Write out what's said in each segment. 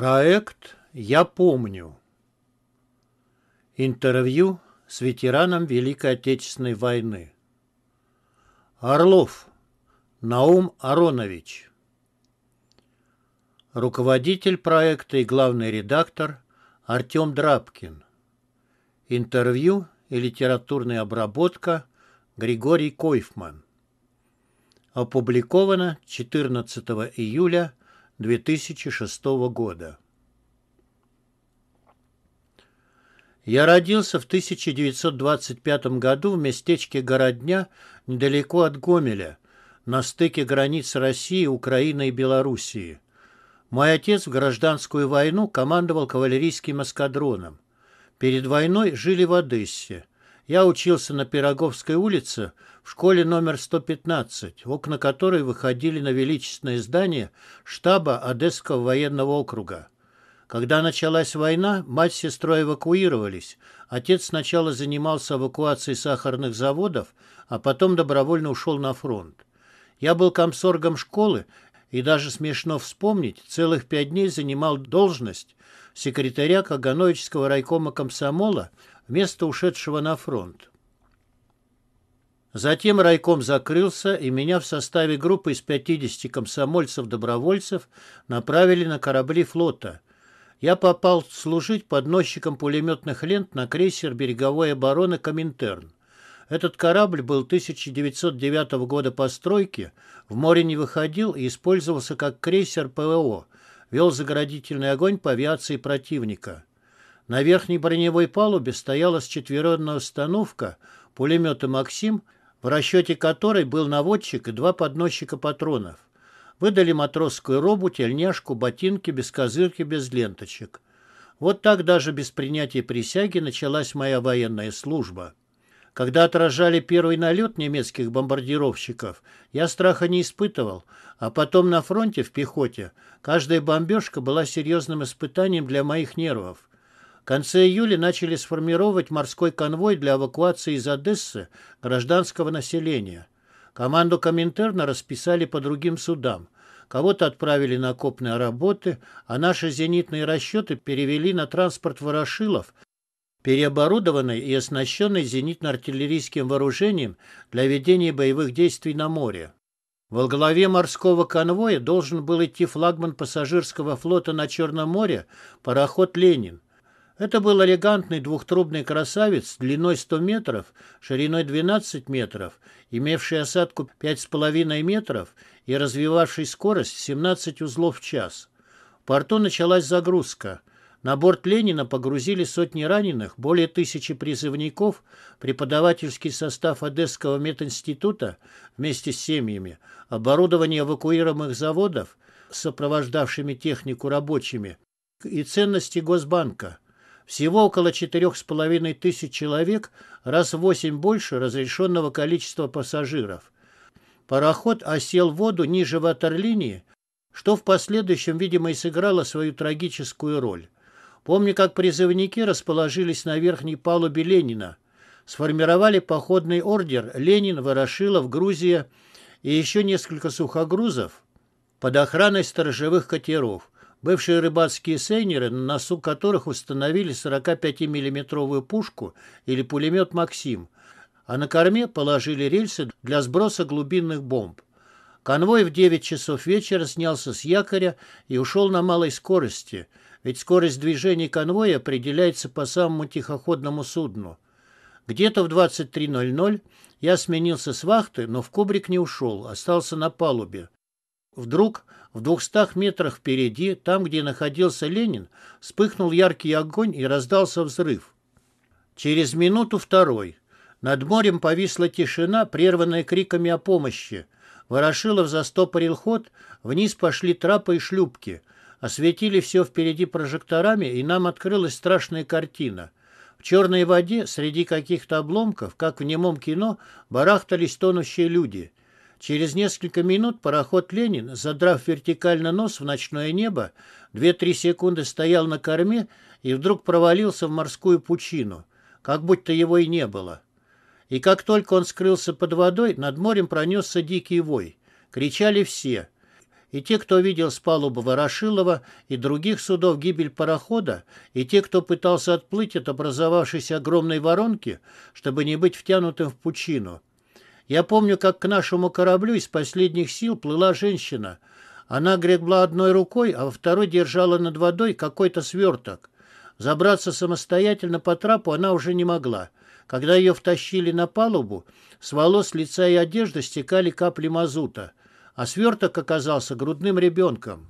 Проект «Я помню». Интервью с ветераном Великой Отечественной войны. Орлов Наум Аронович. Руководитель проекта и главный редактор Артем Драбкин. Интервью и литературная обработка Григорий Койфман. Опубликовано 14 июля 2006 года. Я родился в 1925 году в местечке Городня недалеко от Гомеля, на стыке границ России, Украины и Белоруссии. Мой отец в гражданскую войну командовал кавалерийским эскадроном. Перед войной жили в Одессе. Я учился на Пироговской улице в школе номер 115, окна которой выходили на величественное здание штаба Одесского военного округа. Когда началась война, мать с сестрой эвакуировались. Отец сначала занимался эвакуацией сахарных заводов, а потом добровольно ушел на фронт. Я был комсоргом школы и даже смешно вспомнить, целых пять дней занимал должность секретаря Кагановического райкома комсомола вместо ушедшего на фронт. Затем райком закрылся, и меня в составе группы из 50 комсомольцев-добровольцев направили на корабли флота. Я попал служить подносчиком пулеметных лент на крейсер береговой обороны «Коминтерн». Этот корабль был 1909 года постройки, в море не выходил и использовался как крейсер ПВО, вел заградительный огонь по авиации противника. На верхней броневой палубе стояла четверонная установка, пулеметы «Максим», в расчете которой был наводчик и два подносчика патронов. Выдали матросскую робу, тельняшку, ботинки, без козырки, без ленточек. Вот так даже без принятия присяги началась моя военная служба. Когда отражали первый налет немецких бомбардировщиков, я страха не испытывал, а потом на фронте в пехоте каждая бомбежка была серьезным испытанием для моих нервов конце июля начали сформировать морской конвой для эвакуации из Одессы гражданского населения. Команду Коминтерна расписали по другим судам. Кого-то отправили на окопные работы, а наши зенитные расчеты перевели на транспорт «Ворошилов», переоборудованный и оснащенный зенитно-артиллерийским вооружением для ведения боевых действий на море. Во главе морского конвоя должен был идти флагман пассажирского флота на Черном море, пароход «Ленин». Это был элегантный двухтрубный красавец длиной 100 метров, шириной 12 метров, имевший осадку 5,5 метров и развивавший скорость 17 узлов в час. В порту началась загрузка. На борт Ленина погрузили сотни раненых, более тысячи призывников, преподавательский состав Одесского мединститута вместе с семьями, оборудование эвакуируемых заводов, сопровождавшими технику рабочими, и ценности Госбанка. Всего около 4,5 тысяч человек, раз в 8 больше разрешенного количества пассажиров. Пароход осел в воду ниже ватерлинии, что в последующем, видимо, и сыграло свою трагическую роль. Помню, как призывники расположились на верхней палубе Ленина, сформировали походный ордер «Ленин», «Ворошилов», «Грузия» и еще несколько сухогрузов под охраной сторожевых катеров – Бывшие рыбацкие сейнеры, на носу которых установили 45 миллиметровую пушку или пулемет «Максим», а на корме положили рельсы для сброса глубинных бомб. Конвой в 9 часов вечера снялся с якоря и ушел на малой скорости, ведь скорость движения конвоя определяется по самому тихоходному судну. Где-то в 23.00 я сменился с вахты, но в кубрик не ушел, остался на палубе. Вдруг в двухстах метрах впереди, там, где находился Ленин, вспыхнул яркий огонь и раздался взрыв. Через минуту второй. Над морем повисла тишина, прерванная криками о помощи. Ворошилов застопорил ход, вниз пошли трапы и шлюпки. Осветили все впереди прожекторами, и нам открылась страшная картина. В черной воде, среди каких-то обломков, как в немом кино, барахтались тонущие люди — Через несколько минут пароход «Ленин», задрав вертикально нос в ночное небо, две-три секунды стоял на корме и вдруг провалился в морскую пучину, как будто его и не было. И как только он скрылся под водой, над морем пронесся дикий вой. Кричали все. И те, кто видел с палубы Ворошилова и других судов гибель парохода, и те, кто пытался отплыть от образовавшейся огромной воронки, чтобы не быть втянутым в пучину – я помню, как к нашему кораблю из последних сил плыла женщина. Она гребла одной рукой, а во второй держала над водой какой-то сверток. Забраться самостоятельно по трапу она уже не могла. Когда ее втащили на палубу, с волос, лица и одежды стекали капли мазута, а сверток оказался грудным ребенком.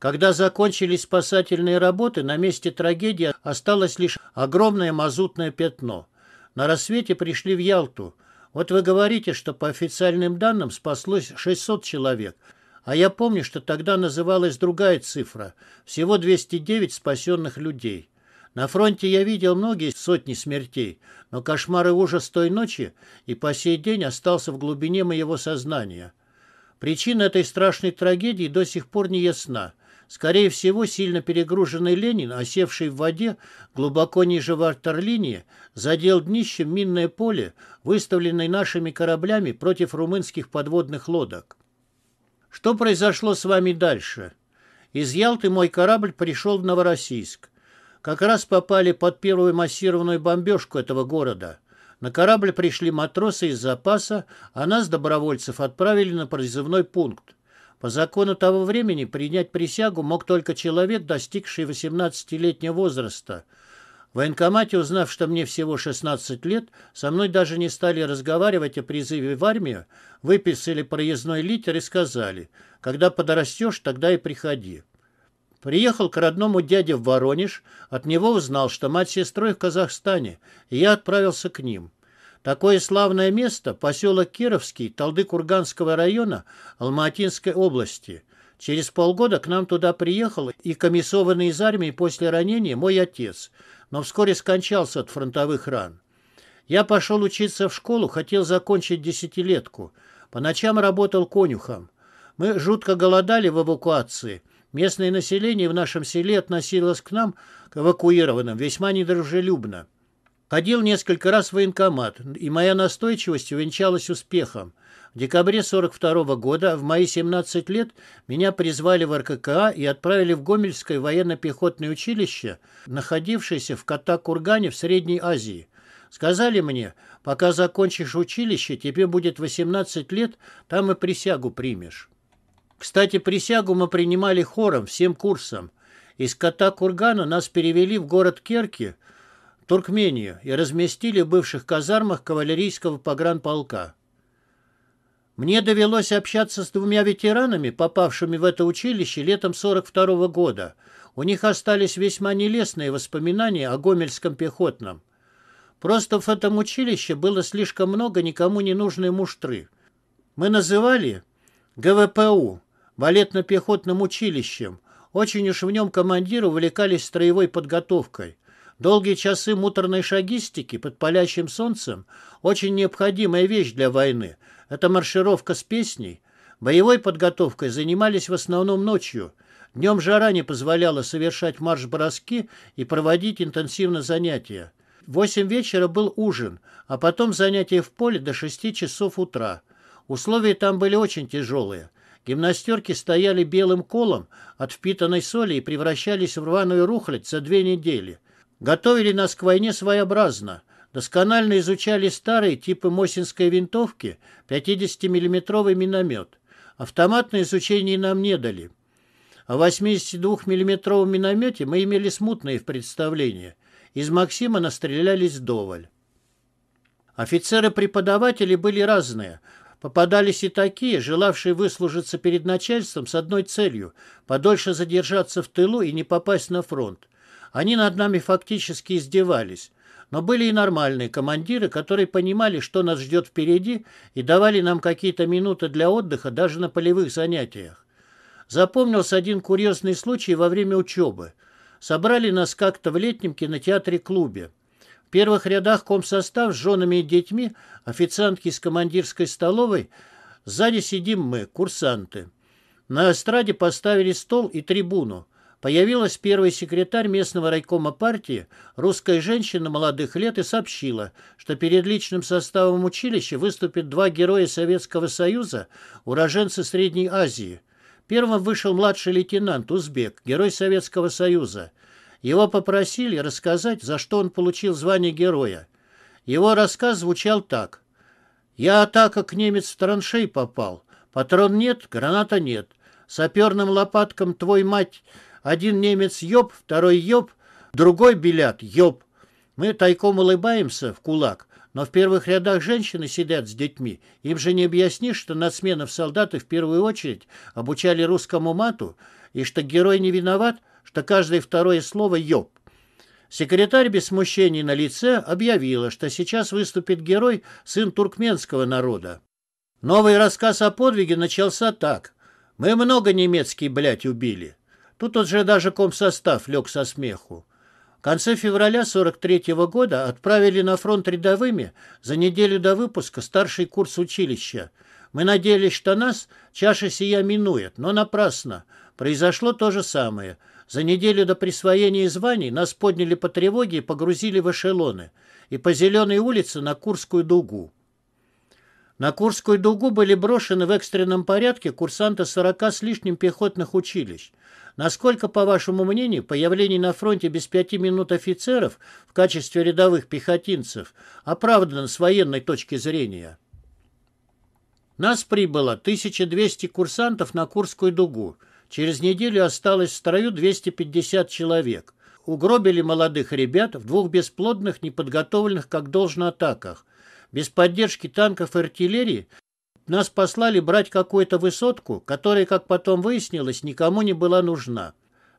Когда закончились спасательные работы, на месте трагедии осталось лишь огромное мазутное пятно. На рассвете пришли в Ялту – вот вы говорите, что по официальным данным спаслось 600 человек, а я помню, что тогда называлась другая цифра – всего 209 спасенных людей. На фронте я видел многие сотни смертей, но кошмар и ужас той ночи и по сей день остался в глубине моего сознания. Причина этой страшной трагедии до сих пор не ясна. Скорее всего, сильно перегруженный Ленин, осевший в воде глубоко ниже ватерлинии, задел днищем минное поле, выставленное нашими кораблями против румынских подводных лодок. Что произошло с вами дальше? Из Ялты мой корабль пришел в Новороссийск. Как раз попали под первую массированную бомбежку этого города. На корабль пришли матросы из запаса, а нас, добровольцев, отправили на призывной пункт. По закону того времени принять присягу мог только человек, достигший 18-летнего возраста. В военкомате, узнав, что мне всего 16 лет, со мной даже не стали разговаривать о призыве в армию, выписали проездной литер и сказали, когда подрастешь, тогда и приходи. Приехал к родному дяде в Воронеж, от него узнал, что мать сестрой в Казахстане, и я отправился к ним. Такое славное место – поселок Кировский Талды-Курганского района Алматинской области. Через полгода к нам туда приехал и комиссованный из армии после ранения мой отец, но вскоре скончался от фронтовых ран. Я пошел учиться в школу, хотел закончить десятилетку. По ночам работал конюхом. Мы жутко голодали в эвакуации. Местное население в нашем селе относилось к нам, к эвакуированным, весьма недружелюбно. Ходил несколько раз в военкомат, и моя настойчивость увенчалась успехом. В декабре 42 -го года, в мои 17 лет, меня призвали в РККА и отправили в Гомельское военно-пехотное училище, находившееся в Катакургане в Средней Азии. Сказали мне, пока закончишь училище, тебе будет 18 лет, там и присягу примешь. Кстати, присягу мы принимали хором, всем курсом. Из Катакургана нас перевели в город Керки – Туркмению и разместили в бывших казармах кавалерийского погранполка. Мне довелось общаться с двумя ветеранами, попавшими в это училище летом 42 -го года. У них остались весьма нелестные воспоминания о гомельском пехотном. Просто в этом училище было слишком много никому не нужной муштры. Мы называли ГВПУ, балетно-пехотным училищем. Очень уж в нем командиры увлекались строевой подготовкой. Долгие часы муторной шагистики под палящим солнцем – очень необходимая вещь для войны. Это маршировка с песней. Боевой подготовкой занимались в основном ночью. Днем жара не позволяла совершать марш-броски и проводить интенсивно занятия. В восемь вечера был ужин, а потом занятия в поле до шести часов утра. Условия там были очень тяжелые – Гимнастерки стояли белым колом от впитанной соли и превращались в рваную рухлядь за две недели готовили нас к войне своеобразно. Досконально изучали старые типы Мосинской винтовки, 50-миллиметровый миномет. автоматное изучение нам не дали. О 82-миллиметровом миномете мы имели смутные представления. Из Максима настрелялись доволь. Офицеры-преподаватели были разные. Попадались и такие, желавшие выслужиться перед начальством с одной целью – подольше задержаться в тылу и не попасть на фронт. Они над нами фактически издевались. Но были и нормальные командиры, которые понимали, что нас ждет впереди, и давали нам какие-то минуты для отдыха даже на полевых занятиях. Запомнился один курьезный случай во время учебы. Собрали нас как-то в летнем кинотеатре-клубе. В первых рядах комсостав с женами и детьми, официантки из командирской столовой, сзади сидим мы, курсанты. На эстраде поставили стол и трибуну. Появилась первый секретарь местного райкома партии, русская женщина молодых лет, и сообщила, что перед личным составом училища выступят два героя Советского Союза, уроженцы Средней Азии. Первым вышел младший лейтенант, узбек, герой Советского Союза. Его попросили рассказать, за что он получил звание героя. Его рассказ звучал так. «Я атака к немец в траншей попал. Патрон нет, граната нет. Саперным лопаткам твой мать...» Один немец ёб, второй ёб, другой билят ёб. Мы тайком улыбаемся в кулак, но в первых рядах женщины сидят с детьми. Им же не объяснишь, что нацменов солдаты в первую очередь обучали русскому мату, и что герой не виноват, что каждое второе слово «ёб». Секретарь без смущений на лице объявила, что сейчас выступит герой, сын туркменского народа. Новый рассказ о подвиге начался так. «Мы много немецкий, блядь, убили. Тут уже даже комсостав лег со смеху. В конце февраля 43 -го года отправили на фронт рядовыми за неделю до выпуска старший курс училища. Мы надеялись, что нас чаша сия минует, но напрасно. Произошло то же самое. За неделю до присвоения званий нас подняли по тревоге и погрузили в эшелоны и по Зеленой улице на Курскую дугу. На Курскую дугу были брошены в экстренном порядке курсанты 40 с лишним пехотных училищ. Насколько, по вашему мнению, появление на фронте без пяти минут офицеров в качестве рядовых пехотинцев оправдано с военной точки зрения? Нас прибыло 1200 курсантов на Курскую дугу. Через неделю осталось в строю 250 человек. Угробили молодых ребят в двух бесплодных, неподготовленных как должно атаках. Без поддержки танков и артиллерии нас послали брать какую-то высотку, которая, как потом выяснилось, никому не была нужна.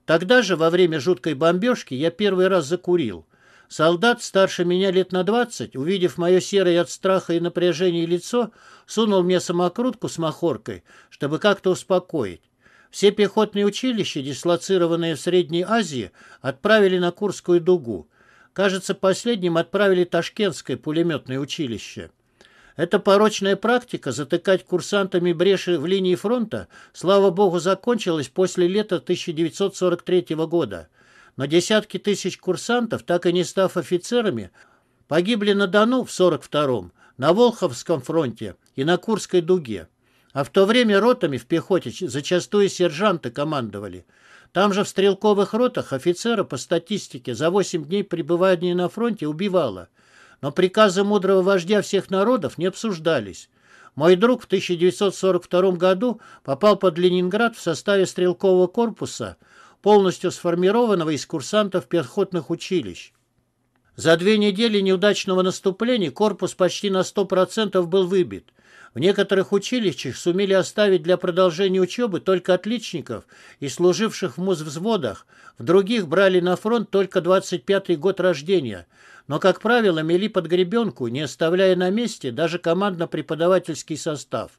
Тогда же, во время жуткой бомбежки, я первый раз закурил. Солдат, старше меня лет на двадцать, увидев мое серое от страха и напряжения лицо, сунул мне самокрутку с махоркой, чтобы как-то успокоить. Все пехотные училища, дислоцированные в Средней Азии, отправили на Курскую дугу. Кажется, последним отправили Ташкентское пулеметное училище. Эта порочная практика затыкать курсантами бреши в линии фронта, слава богу, закончилась после лета 1943 года. Но десятки тысяч курсантов, так и не став офицерами, погибли на Дону в 42-м, на Волховском фронте и на Курской дуге. А в то время ротами в пехоте зачастую сержанты командовали – там же в стрелковых ротах офицера по статистике за 8 дней пребывания на фронте убивало. Но приказы мудрого вождя всех народов не обсуждались. Мой друг в 1942 году попал под Ленинград в составе стрелкового корпуса, полностью сформированного из курсантов пехотных училищ. За две недели неудачного наступления корпус почти на 100% был выбит. В некоторых училищах сумели оставить для продолжения учебы только отличников и служивших в музвзводах, в других брали на фронт только 25-й год рождения, но, как правило, мели под гребенку, не оставляя на месте даже командно-преподавательский состав.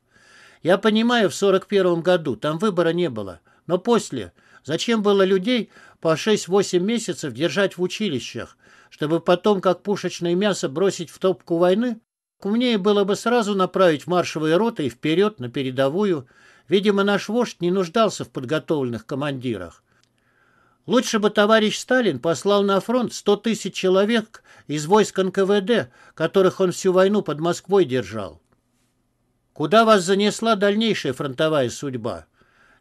Я понимаю, в 41-м году там выбора не было, но после... Зачем было людей по 6-8 месяцев держать в училищах, чтобы потом, как пушечное мясо, бросить в топку войны? Умнее было бы сразу направить маршевые роты и вперед на передовую. Видимо, наш вождь не нуждался в подготовленных командирах. Лучше бы товарищ Сталин послал на фронт 100 тысяч человек из войск НКВД, которых он всю войну под Москвой держал. Куда вас занесла дальнейшая фронтовая судьба?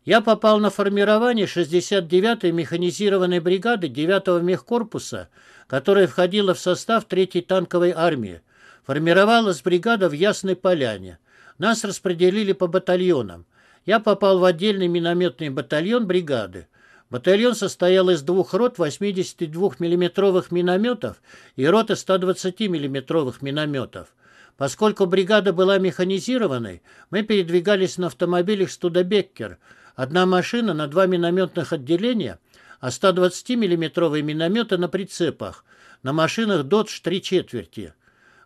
Я попал на формирование 69-й механизированной бригады 9-го мехкорпуса, которая входила в состав 3-й танковой армии. Формировалась бригада в Ясной Поляне. Нас распределили по батальонам. Я попал в отдельный минометный батальон бригады. Батальон состоял из двух рот 82 миллиметровых минометов и роты 120 миллиметровых минометов. Поскольку бригада была механизированной, мы передвигались на автомобилях «Студебеккер». Одна машина на два минометных отделения, а 120 миллиметровые минометы на прицепах, на машинах «Додж» три четверти.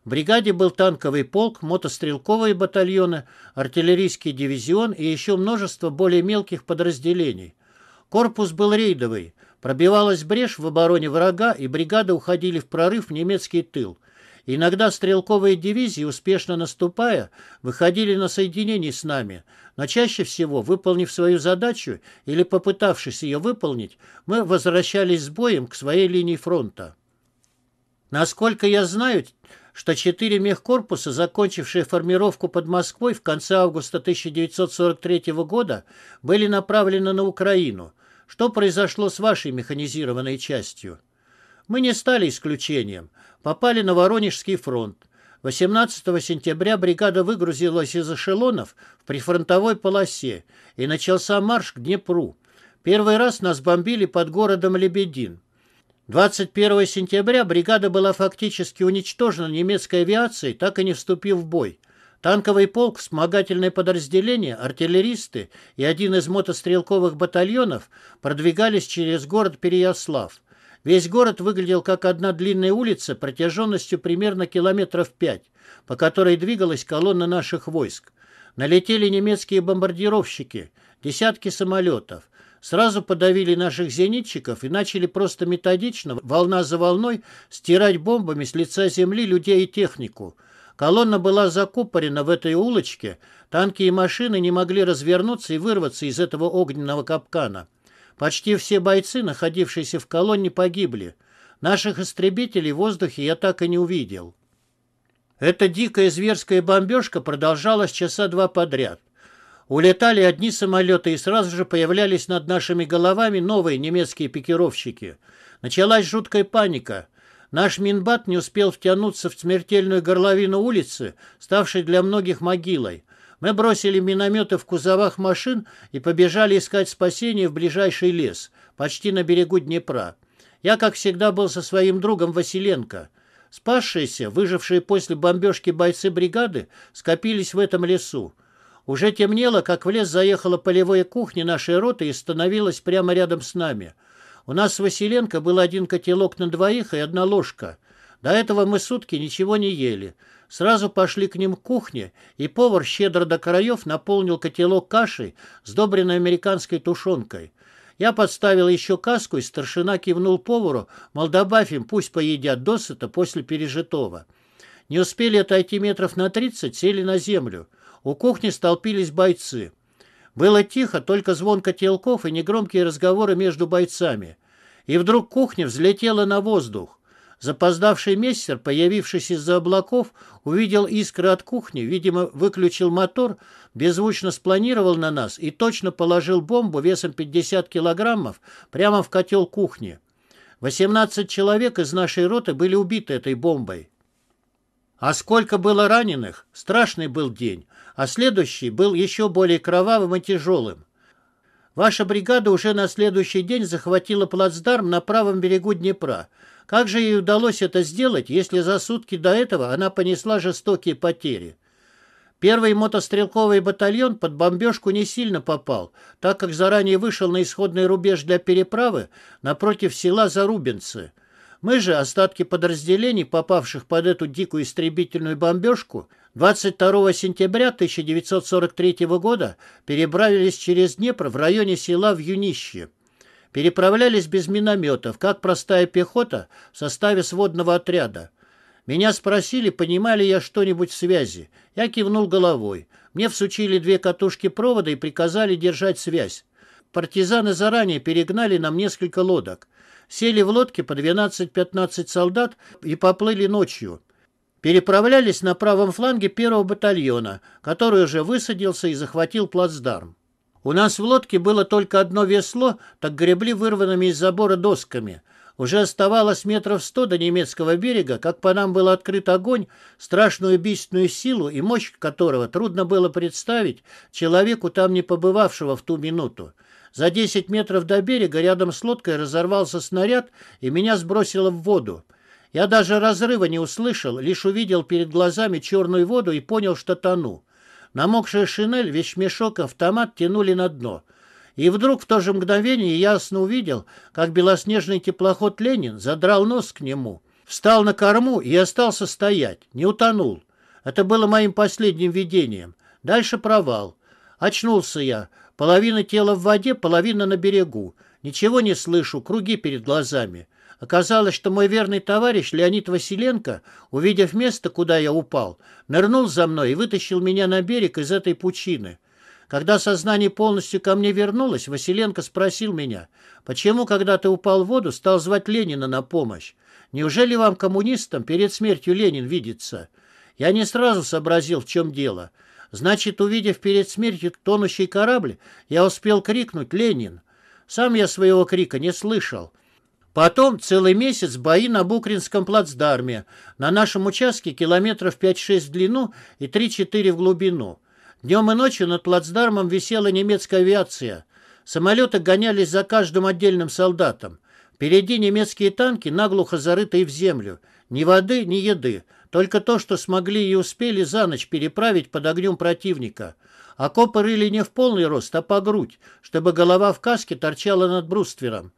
В бригаде был танковый полк, мотострелковые батальоны, артиллерийский дивизион и еще множество более мелких подразделений. Корпус был рейдовый. Пробивалась брешь в обороне врага, и бригады уходили в прорыв в немецкий тыл. Иногда стрелковые дивизии, успешно наступая, выходили на соединение с нами, но чаще всего, выполнив свою задачу или попытавшись ее выполнить, мы возвращались с боем к своей линии фронта. Насколько я знаю, что четыре мехкорпуса, закончившие формировку под Москвой в конце августа 1943 года, были направлены на Украину. Что произошло с вашей механизированной частью? Мы не стали исключением. Попали на Воронежский фронт. 18 сентября бригада выгрузилась из эшелонов в прифронтовой полосе, и начался марш к Днепру. Первый раз нас бомбили под городом Лебедин. 21 сентября бригада была фактически уничтожена немецкой авиацией, так и не вступив в бой. Танковый полк, вспомогательное подразделение, артиллеристы и один из мотострелковых батальонов продвигались через город Переяслав. Весь город выглядел как одна длинная улица протяженностью примерно километров пять, по которой двигалась колонна наших войск. Налетели немецкие бомбардировщики, десятки самолетов сразу подавили наших зенитчиков и начали просто методично, волна за волной, стирать бомбами с лица земли людей и технику. Колонна была закупорена в этой улочке, танки и машины не могли развернуться и вырваться из этого огненного капкана. Почти все бойцы, находившиеся в колонне, погибли. Наших истребителей в воздухе я так и не увидел. Эта дикая зверская бомбежка продолжалась часа два подряд. Улетали одни самолеты и сразу же появлялись над нашими головами новые немецкие пикировщики. Началась жуткая паника. Наш Минбат не успел втянуться в смертельную горловину улицы, ставшей для многих могилой. Мы бросили минометы в кузовах машин и побежали искать спасение в ближайший лес, почти на берегу Днепра. Я, как всегда, был со своим другом Василенко. Спасшиеся, выжившие после бомбежки бойцы бригады, скопились в этом лесу. Уже темнело, как в лес заехала полевая кухня нашей роты и становилась прямо рядом с нами. У нас с Василенко был один котелок на двоих и одна ложка. До этого мы сутки ничего не ели. Сразу пошли к ним к кухне, и повар щедро до краев наполнил котелок кашей, сдобренной американской тушенкой. Я подставил еще каску, и старшина кивнул повару, мол, добавь пусть поедят досыта после пережитого. Не успели отойти метров на тридцать, сели на землю. У кухни столпились бойцы. Было тихо, только звон котелков и негромкие разговоры между бойцами. И вдруг кухня взлетела на воздух. Запоздавший мессер, появившись из-за облаков, увидел искры от кухни, видимо, выключил мотор, беззвучно спланировал на нас и точно положил бомбу весом 50 килограммов прямо в котел кухни. 18 человек из нашей роты были убиты этой бомбой. А сколько было раненых? Страшный был день а следующий был еще более кровавым и тяжелым. Ваша бригада уже на следующий день захватила плацдарм на правом берегу Днепра. Как же ей удалось это сделать, если за сутки до этого она понесла жестокие потери? Первый мотострелковый батальон под бомбежку не сильно попал, так как заранее вышел на исходный рубеж для переправы напротив села Зарубинцы. Мы же, остатки подразделений, попавших под эту дикую истребительную бомбежку, 22 сентября 1943 года перебрались через Днепр в районе села Вьюнище. Переправлялись без минометов, как простая пехота в составе сводного отряда. Меня спросили, понимали я что-нибудь в связи. Я кивнул головой. Мне всучили две катушки провода и приказали держать связь. Партизаны заранее перегнали нам несколько лодок. Сели в лодки по 12-15 солдат и поплыли ночью переправлялись на правом фланге первого батальона, который уже высадился и захватил плацдарм. У нас в лодке было только одно весло, так гребли вырванными из забора досками. Уже оставалось метров сто до немецкого берега, как по нам был открыт огонь, страшную убийственную силу и мощь которого трудно было представить человеку, там не побывавшего в ту минуту. За десять метров до берега рядом с лодкой разорвался снаряд, и меня сбросило в воду. Я даже разрыва не услышал, лишь увидел перед глазами черную воду и понял, что тону. Намокшая шинель, вещмешок, автомат тянули на дно. И вдруг в то же мгновение ясно увидел, как белоснежный теплоход «Ленин» задрал нос к нему, встал на корму и остался стоять, не утонул. Это было моим последним видением. Дальше провал. Очнулся я. Половина тела в воде, половина на берегу. Ничего не слышу, круги перед глазами. Оказалось, что мой верный товарищ Леонид Василенко, увидев место, куда я упал, нырнул за мной и вытащил меня на берег из этой пучины. Когда сознание полностью ко мне вернулось, Василенко спросил меня, почему, когда ты упал в воду, стал звать Ленина на помощь? Неужели вам, коммунистам, перед смертью Ленин видится? Я не сразу сообразил, в чем дело. Значит, увидев перед смертью тонущий корабль, я успел крикнуть «Ленин!». Сам я своего крика не слышал. Потом целый месяц бои на Букринском плацдарме, на нашем участке километров 5-6 в длину и 3-4 в глубину. Днем и ночью над плацдармом висела немецкая авиация. Самолеты гонялись за каждым отдельным солдатом. Впереди немецкие танки, наглухо зарытые в землю. Ни воды, ни еды. Только то, что смогли и успели за ночь переправить под огнем противника. Окопы рыли не в полный рост, а по грудь, чтобы голова в каске торчала над бруствером.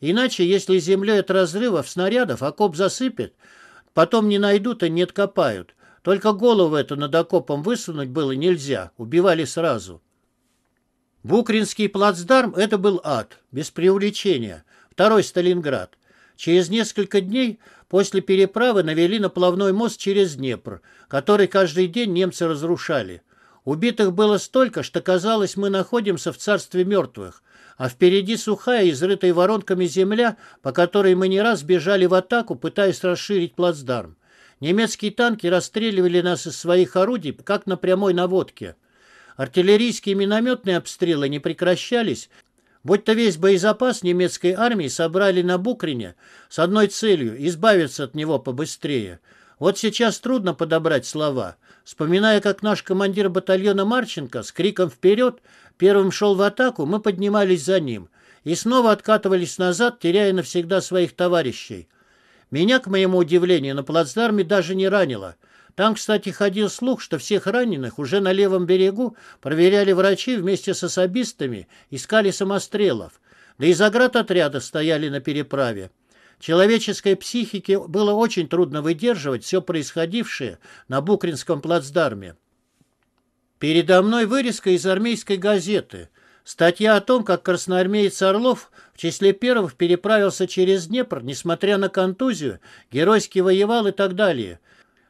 Иначе, если землей от разрывов снарядов окоп а засыпет, потом не найдут и не откопают. Только голову эту над окопом высунуть было нельзя, убивали сразу. Букринский плацдарм – это был ад, без преувеличения, второй Сталинград. Через несколько дней после переправы навели на плавной мост через Днепр, который каждый день немцы разрушали. Убитых было столько, что казалось, мы находимся в царстве мертвых а впереди сухая, изрытая воронками земля, по которой мы не раз бежали в атаку, пытаясь расширить плацдарм. Немецкие танки расстреливали нас из своих орудий, как на прямой наводке. Артиллерийские и минометные обстрелы не прекращались, будто весь боезапас немецкой армии собрали на Букрине с одной целью – избавиться от него побыстрее. Вот сейчас трудно подобрать слова. Вспоминая, как наш командир батальона Марченко с криком «Вперед!» Первым шел в атаку, мы поднимались за ним и снова откатывались назад, теряя навсегда своих товарищей. Меня, к моему удивлению, на плацдарме даже не ранило. Там, кстати, ходил слух, что всех раненых уже на левом берегу проверяли врачи вместе с особистами, искали самострелов. Да и отряда стояли на переправе. Человеческой психике было очень трудно выдерживать все происходившее на Букринском плацдарме. Передо мной вырезка из армейской газеты. Статья о том, как красноармеец Орлов в числе первых переправился через Днепр, несмотря на контузию, геройски воевал и так далее.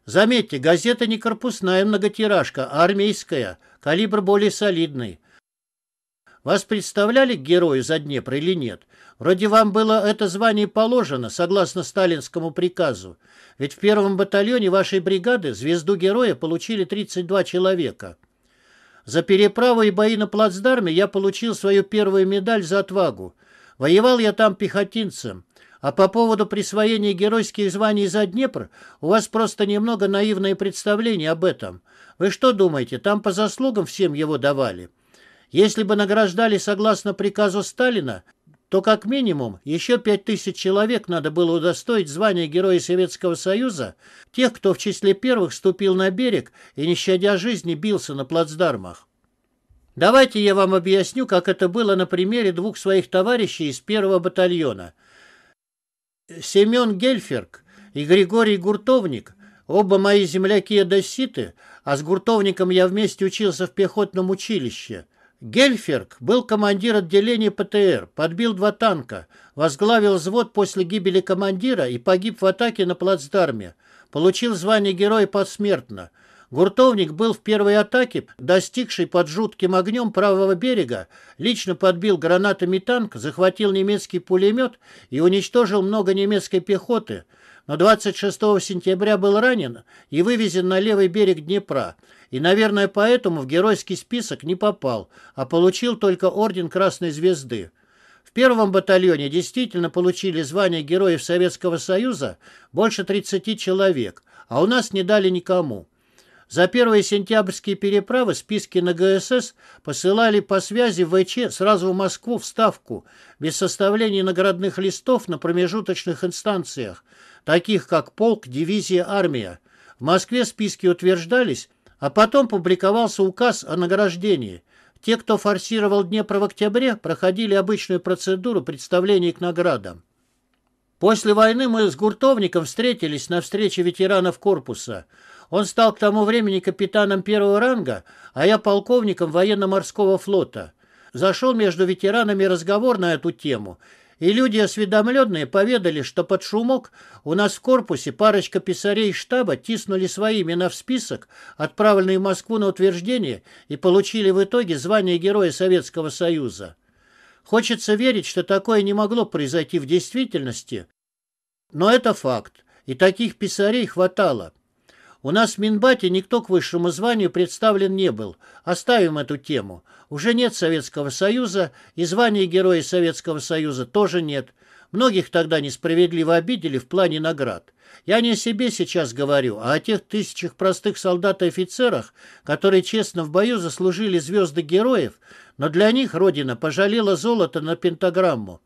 Заметьте, газета не корпусная многотиражка, а армейская, калибр более солидный. Вас представляли к герою за Днепр или нет? Вроде вам было это звание положено, согласно сталинскому приказу. Ведь в первом батальоне вашей бригады звезду героя получили 32 человека. За переправу и бои на плацдарме я получил свою первую медаль за отвагу. Воевал я там пехотинцем. А по поводу присвоения геройских званий за Днепр у вас просто немного наивное представление об этом. Вы что думаете, там по заслугам всем его давали? Если бы награждали согласно приказу Сталина, то как минимум еще 5000 человек надо было удостоить звания Героя Советского Союза, тех, кто в числе первых ступил на берег и, не щадя жизни, бился на плацдармах. Давайте я вам объясню, как это было на примере двух своих товарищей из первого батальона. Семен Гельферк и Григорий Гуртовник, оба мои земляки-эдосситы, а с Гуртовником я вместе учился в пехотном училище – Гельферг был командир отделения ПТР, подбил два танка, возглавил взвод после гибели командира и погиб в атаке на плацдарме. Получил звание героя посмертно. Гуртовник был в первой атаке, достигший под жутким огнем правого берега, лично подбил гранатами танк, захватил немецкий пулемет и уничтожил много немецкой пехоты, но 26 сентября был ранен и вывезен на левый берег Днепра и, наверное, поэтому в геройский список не попал, а получил только орден Красной Звезды. В первом батальоне действительно получили звание Героев Советского Союза больше 30 человек, а у нас не дали никому. За первые сентябрьские переправы списки на ГСС посылали по связи в ВЧ сразу в Москву в Ставку, без составления наградных листов на промежуточных инстанциях, таких как полк, дивизия, армия. В Москве списки утверждались, а потом публиковался указ о награждении. Те, кто форсировал Днепр в октябре, проходили обычную процедуру представления к наградам. После войны мы с Гуртовником встретились на встрече ветеранов корпуса. Он стал к тому времени капитаном первого ранга, а я полковником военно-морского флота. Зашел между ветеранами разговор на эту тему – и люди осведомленные поведали, что под шумок у нас в корпусе парочка писарей штаба тиснули свои имена в список, отправленные в Москву на утверждение, и получили в итоге звание Героя Советского Союза. Хочется верить, что такое не могло произойти в действительности, но это факт, и таких писарей хватало. У нас в Минбате никто к высшему званию представлен не был. Оставим эту тему. Уже нет Советского Союза, и звания Героя Советского Союза тоже нет. Многих тогда несправедливо обидели в плане наград. Я не о себе сейчас говорю, а о тех тысячах простых солдат и офицерах, которые честно в бою заслужили звезды героев, но для них Родина пожалела золото на пентаграмму.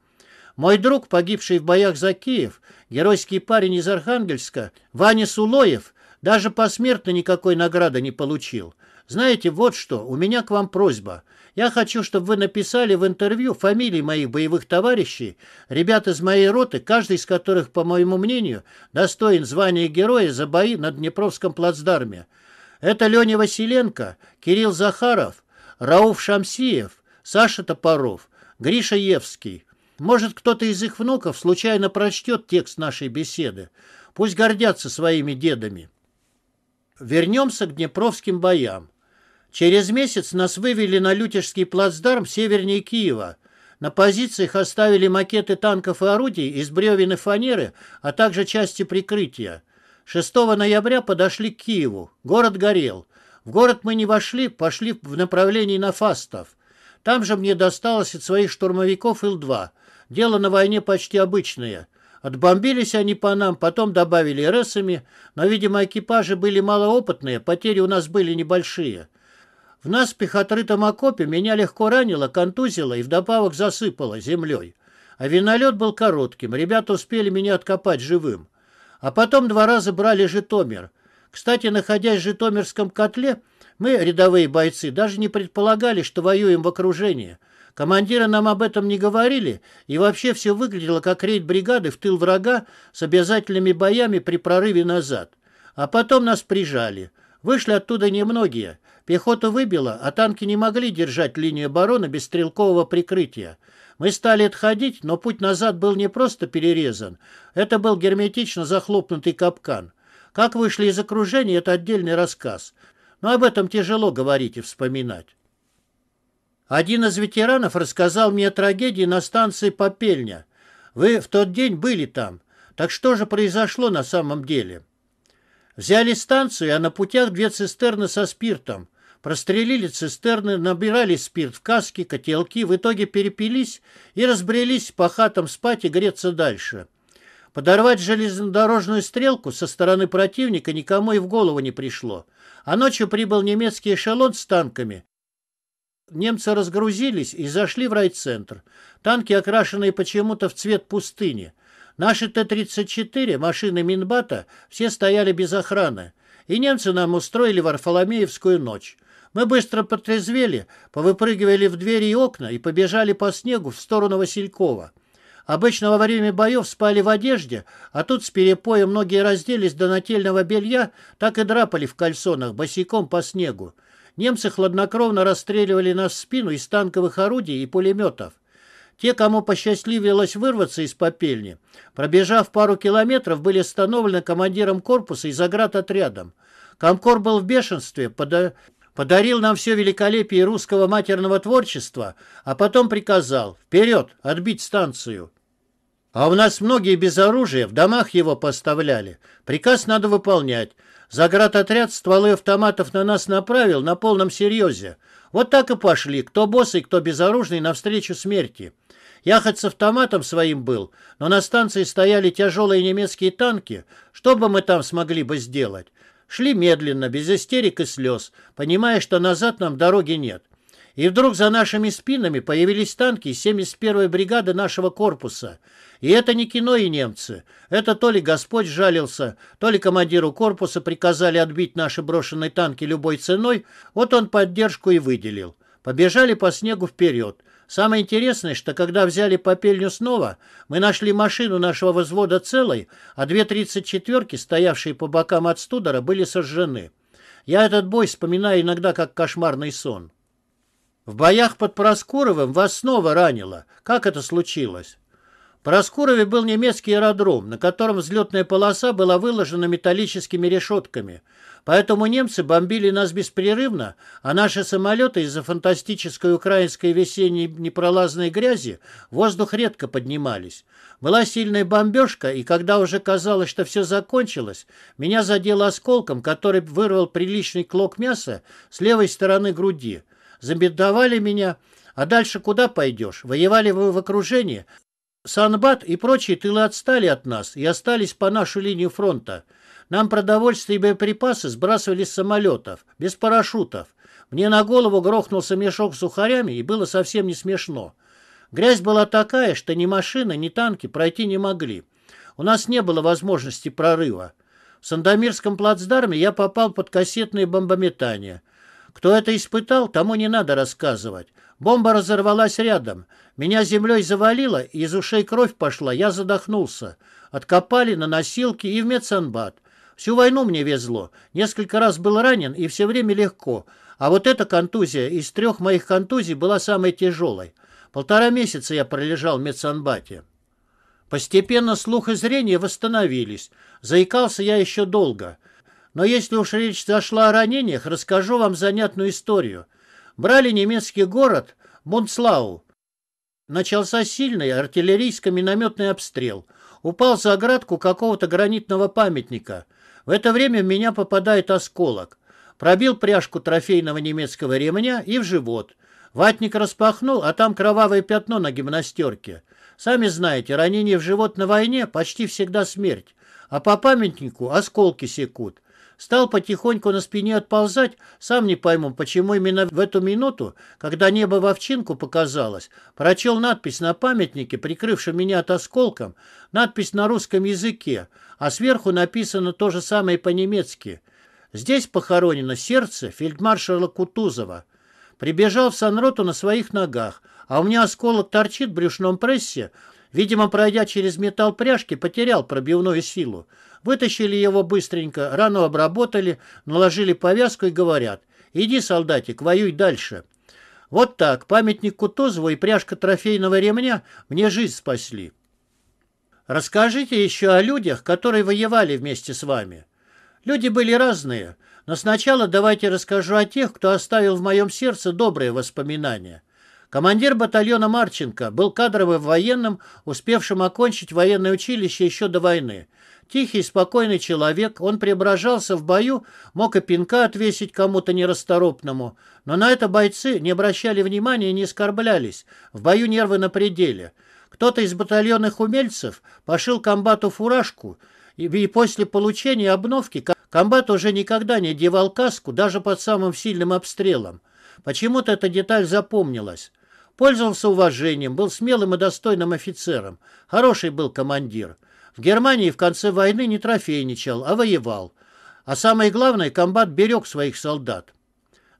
Мой друг, погибший в боях за Киев, геройский парень из Архангельска, Ваня Сулоев – даже посмертно никакой награды не получил. Знаете, вот что, у меня к вам просьба. Я хочу, чтобы вы написали в интервью фамилии моих боевых товарищей, ребят из моей роты, каждый из которых, по моему мнению, достоин звания героя за бои на Днепровском плацдарме. Это Леня Василенко, Кирилл Захаров, Рауф Шамсиев, Саша Топоров, Гриша Евский. Может, кто-то из их внуков случайно прочтет текст нашей беседы. Пусть гордятся своими дедами. Вернемся к Днепровским боям. Через месяц нас вывели на Лютежский плацдарм севернее Киева. На позициях оставили макеты танков и орудий из бревен и фанеры, а также части прикрытия. 6 ноября подошли к Киеву. Город горел. В город мы не вошли, пошли в направлении на Фастов. Там же мне досталось от своих штурмовиков Ил-2. Дело на войне почти обычное – Отбомбились они по нам, потом добавили РСами, но, видимо, экипажи были малоопытные, потери у нас были небольшие. В нас в открытом окопе меня легко ранило, контузило и вдобавок засыпало землей. А винолет был коротким, ребята успели меня откопать живым. А потом два раза брали Житомир. Кстати, находясь в Житомирском котле, мы, рядовые бойцы, даже не предполагали, что воюем в окружении – Командиры нам об этом не говорили, и вообще все выглядело как рейд бригады в тыл врага с обязательными боями при прорыве назад. А потом нас прижали. Вышли оттуда немногие. Пехоту выбило, а танки не могли держать линию обороны без стрелкового прикрытия. Мы стали отходить, но путь назад был не просто перерезан. Это был герметично захлопнутый капкан. Как вышли из окружения, это отдельный рассказ. Но об этом тяжело говорить и вспоминать. Один из ветеранов рассказал мне о трагедии на станции Попельня. Вы в тот день были там. Так что же произошло на самом деле? Взяли станцию, а на путях две цистерны со спиртом. Прострелили цистерны, набирали спирт в каски, котелки, в итоге перепились и разбрелись по хатам спать и греться дальше. Подорвать железнодорожную стрелку со стороны противника никому и в голову не пришло. А ночью прибыл немецкий эшелон с танками немцы разгрузились и зашли в райцентр. Танки, окрашенные почему-то в цвет пустыни. Наши Т-34, машины Минбата, все стояли без охраны. И немцы нам устроили Варфоломеевскую ночь. Мы быстро потрезвели, повыпрыгивали в двери и окна и побежали по снегу в сторону Василькова. Обычно во время боев спали в одежде, а тут с перепоя многие разделись до нательного белья, так и драпали в кальсонах босиком по снегу. Немцы хладнокровно расстреливали нас в спину из танковых орудий и пулеметов. Те, кому посчастливилось вырваться из попельни, пробежав пару километров, были остановлены командиром корпуса и заградотрядом. Комкор был в бешенстве, подарил нам все великолепие русского матерного творчества, а потом приказал «Вперед! Отбить станцию!» А у нас многие без оружия в домах его поставляли. Приказ надо выполнять. Заградотряд стволы автоматов на нас направил на полном серьезе. Вот так и пошли, кто босый, кто безоружный, навстречу смерти. Я хоть с автоматом своим был, но на станции стояли тяжелые немецкие танки. Что бы мы там смогли бы сделать? Шли медленно, без истерик и слез, понимая, что назад нам дороги нет. И вдруг за нашими спинами появились танки 71-й бригады нашего корпуса — и это не кино и немцы. Это то ли Господь жалился, то ли командиру корпуса приказали отбить наши брошенные танки любой ценой, вот он поддержку и выделил. Побежали по снегу вперед. Самое интересное, что когда взяли попельню снова, мы нашли машину нашего взвода целой, а две тридцать четверки, стоявшие по бокам от студора, были сожжены. Я этот бой вспоминаю иногда как кошмарный сон. В боях под Проскуровым вас снова ранило. Как это случилось? Проскурове был немецкий аэродром, на котором взлетная полоса была выложена металлическими решетками. Поэтому немцы бомбили нас беспрерывно, а наши самолеты из-за фантастической украинской весенней непролазной грязи в воздух редко поднимались. Была сильная бомбежка, и когда уже казалось, что все закончилось, меня задело осколком, который вырвал приличный клок мяса с левой стороны груди. Забедовали меня, а дальше куда пойдешь? Воевали вы в окружении, Санбат и прочие тылы отстали от нас и остались по нашу линию фронта. Нам продовольствие и боеприпасы сбрасывали с самолетов, без парашютов. Мне на голову грохнулся мешок с сухарями, и было совсем не смешно. Грязь была такая, что ни машины, ни танки пройти не могли. У нас не было возможности прорыва. В Сандомирском плацдарме я попал под кассетные бомбометания – кто это испытал, тому не надо рассказывать. Бомба разорвалась рядом. Меня землей завалило, из ушей кровь пошла, я задохнулся. Откопали на носилки и в медсанбат. Всю войну мне везло. Несколько раз был ранен и все время легко. А вот эта контузия из трех моих контузий была самой тяжелой. Полтора месяца я пролежал в медсанбате. Постепенно слух и зрение восстановились. Заикался я еще долго. Но если уж речь зашла о ранениях, расскажу вам занятную историю. Брали немецкий город Бунцлау. Начался сильный артиллерийско-минометный обстрел. Упал за оградку какого-то гранитного памятника. В это время в меня попадает осколок. Пробил пряжку трофейного немецкого ремня и в живот. Ватник распахнул, а там кровавое пятно на гимнастерке. Сами знаете, ранение в живот на войне почти всегда смерть. А по памятнику осколки секут стал потихоньку на спине отползать, сам не пойму, почему именно в эту минуту, когда небо в овчинку показалось, прочел надпись на памятнике, прикрывшем меня от осколком, надпись на русском языке, а сверху написано то же самое по-немецки. Здесь похоронено сердце фельдмаршала Кутузова. Прибежал в санроту на своих ногах, а у меня осколок торчит в брюшном прессе, Видимо, пройдя через металл пряжки, потерял пробивную силу. Вытащили его быстренько, рану обработали, наложили повязку и говорят, «Иди, солдатик, воюй дальше». Вот так, памятник Кутузову и пряжка трофейного ремня мне жизнь спасли. Расскажите еще о людях, которые воевали вместе с вами. Люди были разные, но сначала давайте расскажу о тех, кто оставил в моем сердце добрые воспоминания. Командир батальона Марченко был кадровым военным, успевшим окончить военное училище еще до войны. Тихий, спокойный человек, он преображался в бою, мог и пинка отвесить кому-то нерасторопному. Но на это бойцы не обращали внимания и не оскорблялись. В бою нервы на пределе. Кто-то из батальонных умельцев пошил комбату фуражку, и, после получения обновки комбат уже никогда не одевал каску даже под самым сильным обстрелом. Почему-то эта деталь запомнилась. Пользовался уважением, был смелым и достойным офицером. Хороший был командир. В Германии в конце войны не трофейничал, а воевал. А самое главное, комбат берег своих солдат.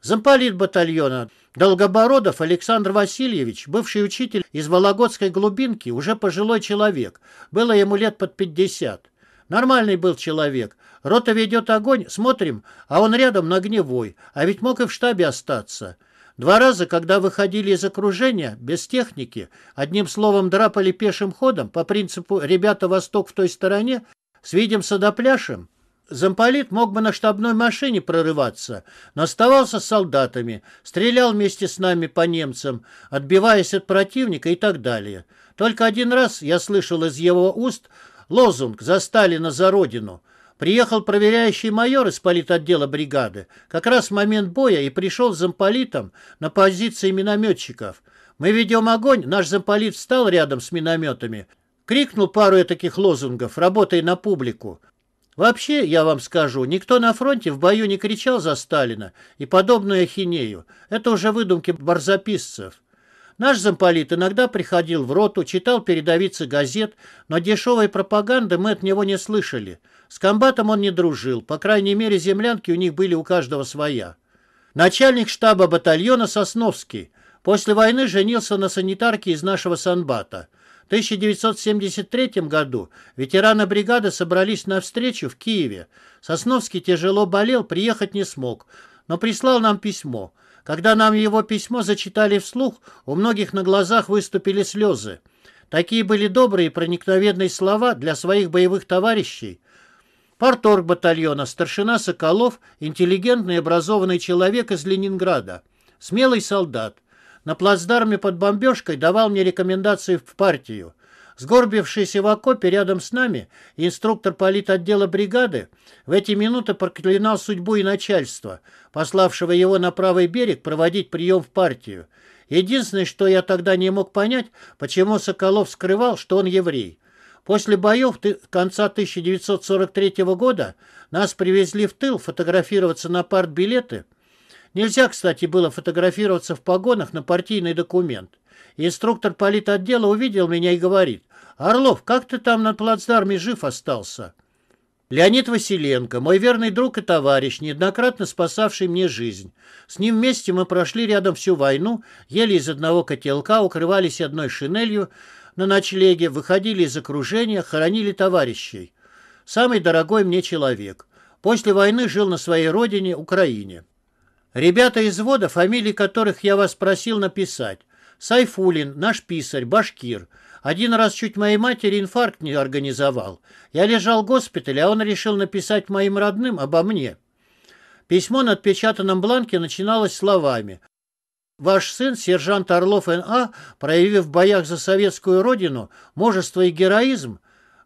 Замполит батальона Долгобородов Александр Васильевич, бывший учитель из Вологодской глубинки, уже пожилой человек, было ему лет под 50. Нормальный был человек. Рота ведет огонь, смотрим, а он рядом на огневой, а ведь мог и в штабе остаться. Два раза, когда выходили из окружения, без техники, одним словом драпали пешим ходом, по принципу «ребята, восток в той стороне», свидимся видим пляшем. замполит мог бы на штабной машине прорываться, но оставался с солдатами, стрелял вместе с нами по немцам, отбиваясь от противника и так далее. Только один раз я слышал из его уст лозунг «За Сталина, за Родину», Приехал проверяющий майор из политотдела бригады. Как раз в момент боя и пришел с замполитом на позиции минометчиков. Мы ведем огонь, наш замполит встал рядом с минометами. Крикнул пару таких лозунгов, работая на публику. Вообще, я вам скажу, никто на фронте в бою не кричал за Сталина и подобную ахинею. Это уже выдумки барзаписцев. Наш замполит иногда приходил в роту, читал передовицы газет, но дешевой пропаганды мы от него не слышали. С комбатом он не дружил, по крайней мере, землянки у них были у каждого своя. Начальник штаба батальона Сосновский после войны женился на санитарке из нашего санбата. В 1973 году ветераны бригады собрались на встречу в Киеве. Сосновский тяжело болел, приехать не смог, но прислал нам письмо. Когда нам его письмо зачитали вслух, у многих на глазах выступили слезы. Такие были добрые и проникновенные слова для своих боевых товарищей. Порторг батальона, старшина Соколов, интеллигентный и образованный человек из Ленинграда. Смелый солдат. На плацдарме под бомбежкой давал мне рекомендации в партию. Сгорбившийся в окопе рядом с нами, инструктор политотдела бригады в эти минуты проклинал судьбу и начальство, пославшего его на правый берег проводить прием в партию. Единственное, что я тогда не мог понять, почему Соколов скрывал, что он еврей. После боев конца 1943 года нас привезли в тыл фотографироваться на партбилеты. Нельзя, кстати, было фотографироваться в погонах на партийный документ. инструктор политотдела увидел меня и говорит, «Орлов, как ты там на плацдарме жив остался?» Леонид Василенко, мой верный друг и товарищ, неоднократно спасавший мне жизнь. С ним вместе мы прошли рядом всю войну, ели из одного котелка, укрывались одной шинелью, на ночлеге, выходили из окружения, хоронили товарищей. Самый дорогой мне человек. После войны жил на своей родине, Украине. Ребята из вода, фамилии которых я вас просил написать. Сайфулин, наш писарь, башкир. Один раз чуть моей матери инфаркт не организовал. Я лежал в госпитале, а он решил написать моим родным обо мне. Письмо на отпечатанном бланке начиналось словами Ваш сын, сержант Орлов Н.А., проявив в боях за советскую родину мужество и героизм,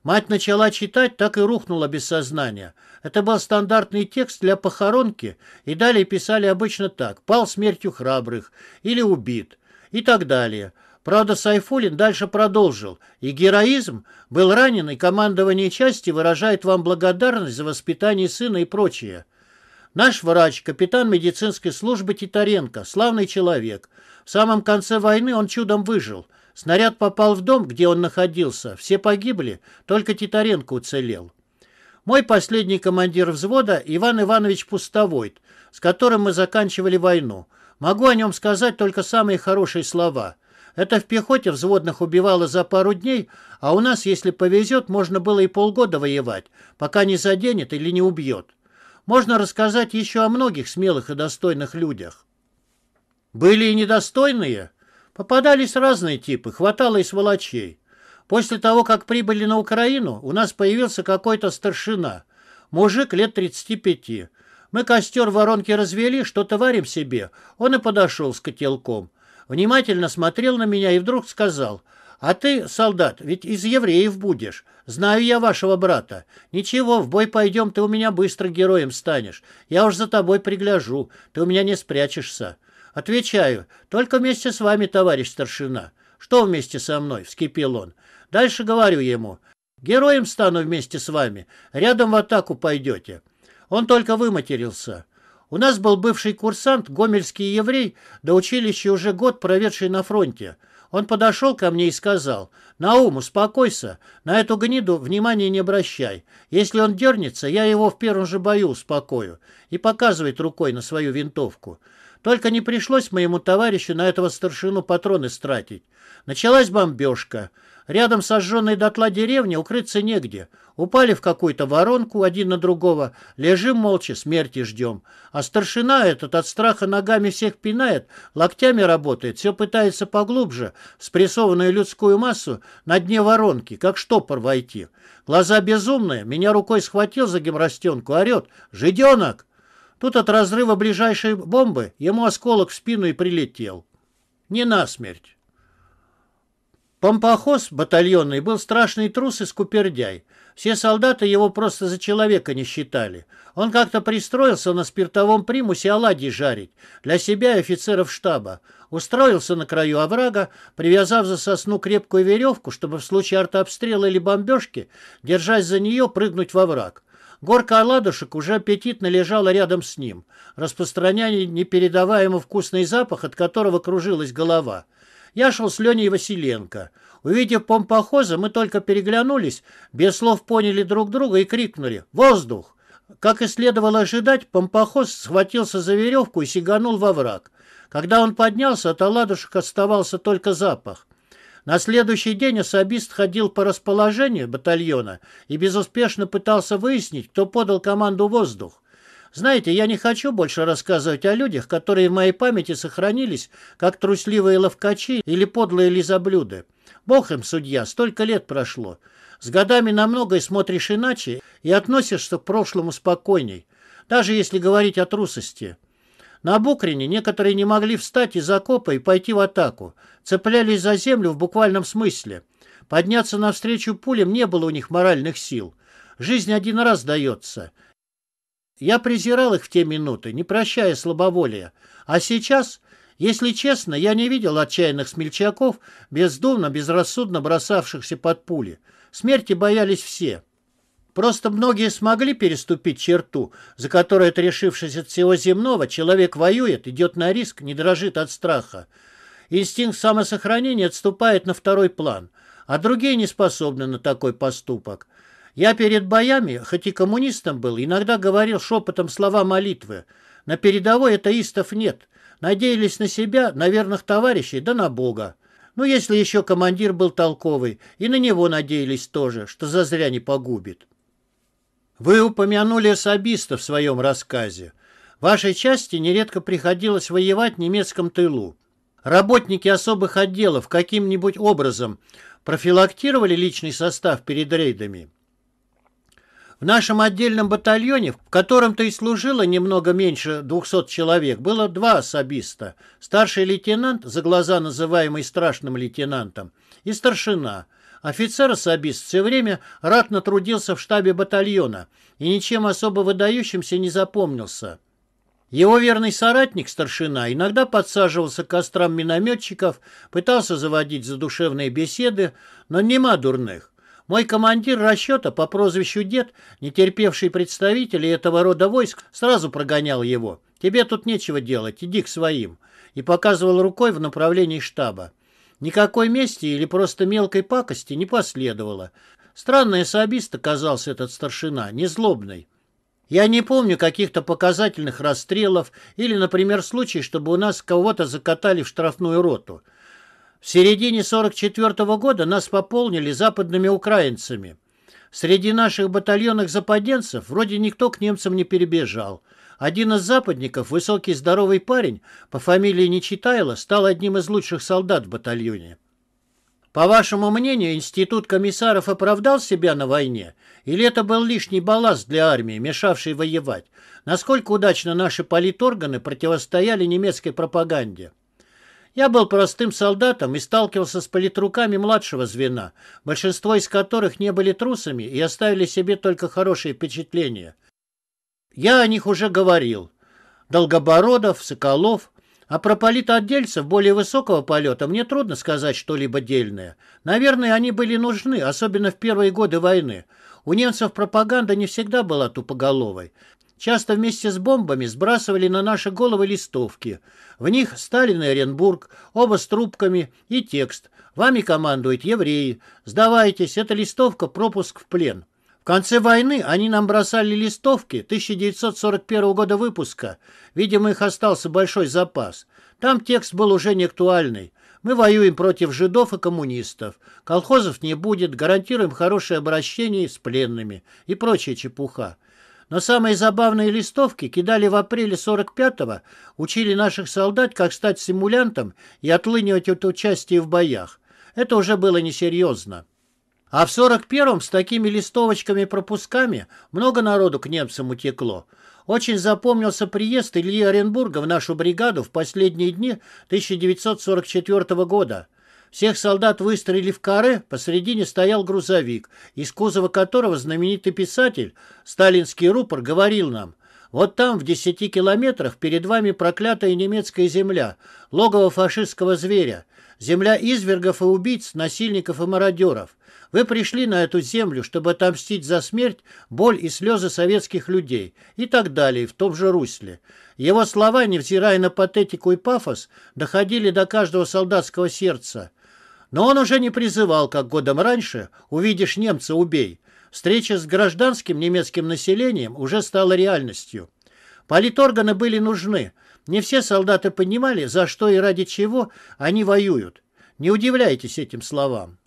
мать начала читать, так и рухнула без сознания. Это был стандартный текст для похоронки, и далее писали обычно так «пал смертью храбрых» или «убит» и так далее. Правда, Сайфулин дальше продолжил. И героизм был ранен, и командование части выражает вам благодарность за воспитание сына и прочее. Наш врач, капитан медицинской службы Титаренко, славный человек. В самом конце войны он чудом выжил. Снаряд попал в дом, где он находился. Все погибли, только Титаренко уцелел. Мой последний командир взвода Иван Иванович Пустовойт, с которым мы заканчивали войну. Могу о нем сказать только самые хорошие слова. Это в пехоте взводных убивало за пару дней, а у нас, если повезет, можно было и полгода воевать, пока не заденет или не убьет. Можно рассказать еще о многих смелых и достойных людях. Были и недостойные. Попадались разные типы, хватало и сволочей. После того, как прибыли на Украину, у нас появился какой-то старшина. Мужик лет 35. Мы костер в воронке развели, что-то варим себе. Он и подошел с котелком. Внимательно смотрел на меня и вдруг сказал – а ты, солдат, ведь из евреев будешь. Знаю я вашего брата. Ничего, в бой пойдем, ты у меня быстро героем станешь. Я уж за тобой пригляжу, ты у меня не спрячешься. Отвечаю, только вместе с вами, товарищ старшина. Что вместе со мной? Вскипел он. Дальше говорю ему. Героем стану вместе с вами. Рядом в атаку пойдете. Он только выматерился. У нас был бывший курсант, гомельский еврей, до училища уже год проведший на фронте. Он подошел ко мне и сказал, «Наум, успокойся, на эту гниду внимания не обращай. Если он дернется, я его в первом же бою успокою» и показывает рукой на свою винтовку. Только не пришлось моему товарищу на этого старшину патроны стратить. Началась бомбежка. Рядом сожженной дотла деревни укрыться негде. Упали в какую-то воронку один на другого. Лежим молча, смерти ждем. А старшина этот от страха ногами всех пинает, локтями работает, все пытается поглубже, спрессованную людскую массу на дне воронки, как штопор войти. Глаза безумные, меня рукой схватил за гемрастенку, орет «Жиденок!» Тут от разрыва ближайшей бомбы ему осколок в спину и прилетел. Не насмерть. Помпохоз батальонный был страшный трус и скупердяй. Все солдаты его просто за человека не считали. Он как-то пристроился на спиртовом примусе оладьи жарить для себя и офицеров штаба. Устроился на краю оврага, привязав за сосну крепкую веревку, чтобы в случае артообстрела или бомбежки, держась за нее, прыгнуть в овраг. Горка оладушек уже аппетитно лежала рядом с ним, распространяя непередаваемо вкусный запах, от которого кружилась голова. Я шел с Леней Василенко. Увидев помпохоза, мы только переглянулись, без слов поняли друг друга и крикнули «Воздух!». Как и следовало ожидать, помпохоз схватился за веревку и сиганул во враг. Когда он поднялся, от оладушек оставался только запах. На следующий день особист ходил по расположению батальона и безуспешно пытался выяснить, кто подал команду «Воздух». Знаете, я не хочу больше рассказывать о людях, которые в моей памяти сохранились, как трусливые ловкачи или подлые лизоблюды. Бог им, судья, столько лет прошло. С годами на многое смотришь иначе и относишься к прошлому спокойней, даже если говорить о трусости. На Букрине некоторые не могли встать из окопа и пойти в атаку, цеплялись за землю в буквальном смысле. Подняться навстречу пулям не было у них моральных сил. Жизнь один раз дается — я презирал их в те минуты, не прощая слабоволия. А сейчас, если честно, я не видел отчаянных смельчаков, бездумно, безрассудно бросавшихся под пули. Смерти боялись все. Просто многие смогли переступить черту, за которой, отрешившись от всего земного, человек воюет, идет на риск, не дрожит от страха. Инстинкт самосохранения отступает на второй план, а другие не способны на такой поступок. Я перед боями, хоть и коммунистом был, иногда говорил шепотом слова молитвы. На передовой атеистов нет. Надеялись на себя, на верных товарищей, да на Бога. Ну, если еще командир был толковый, и на него надеялись тоже, что зазря не погубит. Вы упомянули особиста в своем рассказе. Вашей части нередко приходилось воевать в немецком тылу. Работники особых отделов каким-нибудь образом профилактировали личный состав перед рейдами? В нашем отдельном батальоне, в котором-то и служило немного меньше 200 человек, было два особиста. Старший лейтенант, за глаза называемый страшным лейтенантом, и старшина. Офицер-особист все время ратно трудился в штабе батальона и ничем особо выдающимся не запомнился. Его верный соратник, старшина, иногда подсаживался к кострам минометчиков, пытался заводить задушевные беседы, но нема дурных. Мой командир расчета по прозвищу Дед, не терпевший представителей этого рода войск, сразу прогонял его. «Тебе тут нечего делать, иди к своим», и показывал рукой в направлении штаба. Никакой мести или просто мелкой пакости не последовало. Странный особист оказался этот старшина, незлобный. Я не помню каких-то показательных расстрелов или, например, случай, чтобы у нас кого-то закатали в штрафную роту – в середине 44 года нас пополнили западными украинцами. Среди наших батальонных западенцев вроде никто к немцам не перебежал. Один из западников, высокий здоровый парень по фамилии Нечитайло, стал одним из лучших солдат в батальоне. По вашему мнению, институт комиссаров оправдал себя на войне? Или это был лишний балласт для армии, мешавший воевать? Насколько удачно наши политорганы противостояли немецкой пропаганде? Я был простым солдатом и сталкивался с политруками младшего звена, большинство из которых не были трусами и оставили себе только хорошие впечатления. Я о них уже говорил. Долгобородов, Соколов. А про политотдельцев более высокого полета мне трудно сказать что-либо дельное. Наверное, они были нужны, особенно в первые годы войны. У немцев пропаганда не всегда была тупоголовой часто вместе с бомбами сбрасывали на наши головы листовки. В них Сталин и Оренбург, оба с трубками и текст. Вами командуют евреи. Сдавайтесь, эта листовка – пропуск в плен. В конце войны они нам бросали листовки 1941 года выпуска. Видимо, их остался большой запас. Там текст был уже не актуальный. Мы воюем против жидов и коммунистов. Колхозов не будет, гарантируем хорошее обращение с пленными и прочая чепуха. Но самые забавные листовки кидали в апреле 45-го, учили наших солдат, как стать симулянтом и отлынивать от участия в боях. Это уже было несерьезно. А в 41-м с такими листовочками-пропусками много народу к немцам утекло. Очень запомнился приезд Ильи Оренбурга в нашу бригаду в последние дни 1944 года. Всех солдат выстроили в каре, посредине стоял грузовик, из кузова которого знаменитый писатель, сталинский рупор, говорил нам, «Вот там, в десяти километрах, перед вами проклятая немецкая земля, логово фашистского зверя, земля извергов и убийц, насильников и мародеров. Вы пришли на эту землю, чтобы отомстить за смерть, боль и слезы советских людей» и так далее, в том же русле. Его слова, невзирая на патетику и пафос, доходили до каждого солдатского сердца – но он уже не призывал, как годом раньше, «увидишь немца – убей». Встреча с гражданским немецким населением уже стала реальностью. Политорганы были нужны. Не все солдаты понимали, за что и ради чего они воюют. Не удивляйтесь этим словам.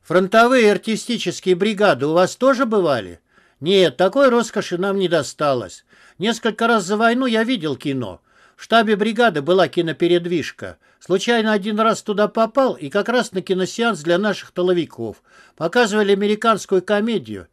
Фронтовые артистические бригады у вас тоже бывали? Нет, такой роскоши нам не досталось. Несколько раз за войну я видел кино. В штабе бригады была кинопередвижка – Случайно один раз туда попал, и как раз на киносеанс для наших толовиков. Показывали американскую комедию.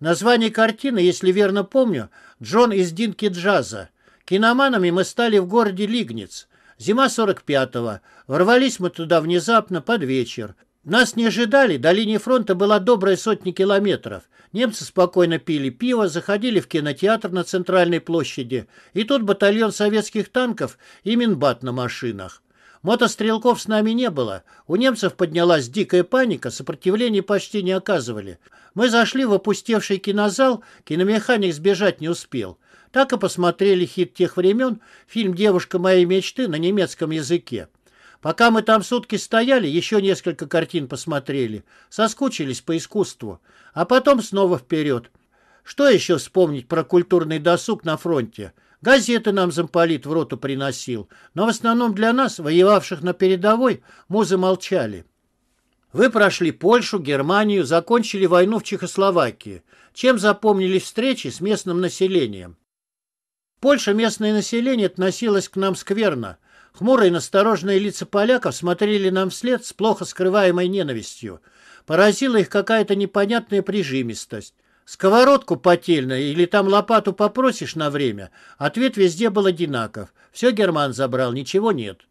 Название картины, если верно помню, «Джон из Динки Джаза». Киноманами мы стали в городе Лигниц. Зима 45-го. Ворвались мы туда внезапно под вечер. Нас не ожидали, до линии фронта была добрая сотня километров. Немцы спокойно пили пиво, заходили в кинотеатр на центральной площади, и тут батальон советских танков и Минбат на машинах. Мотострелков с нами не было. У немцев поднялась дикая паника, сопротивления почти не оказывали. Мы зашли в опустевший кинозал, киномеханик сбежать не успел. Так и посмотрели хит тех времен, фильм «Девушка моей мечты» на немецком языке. Пока мы там сутки стояли, еще несколько картин посмотрели. Соскучились по искусству. А потом снова вперед. Что еще вспомнить про культурный досуг на фронте? Газеты нам замполит в роту приносил, но в основном для нас, воевавших на передовой, музы молчали. Вы прошли Польшу, Германию, закончили войну в Чехословакии. Чем запомнились встречи с местным населением? Польша, местное население относилось к нам скверно. Хмурые настороженные лица поляков смотрели нам вслед с плохо скрываемой ненавистью. Поразила их какая-то непонятная прижимистость. Сковородку потельно или там лопату попросишь на время? Ответ везде был одинаков. Все Герман забрал, ничего нет.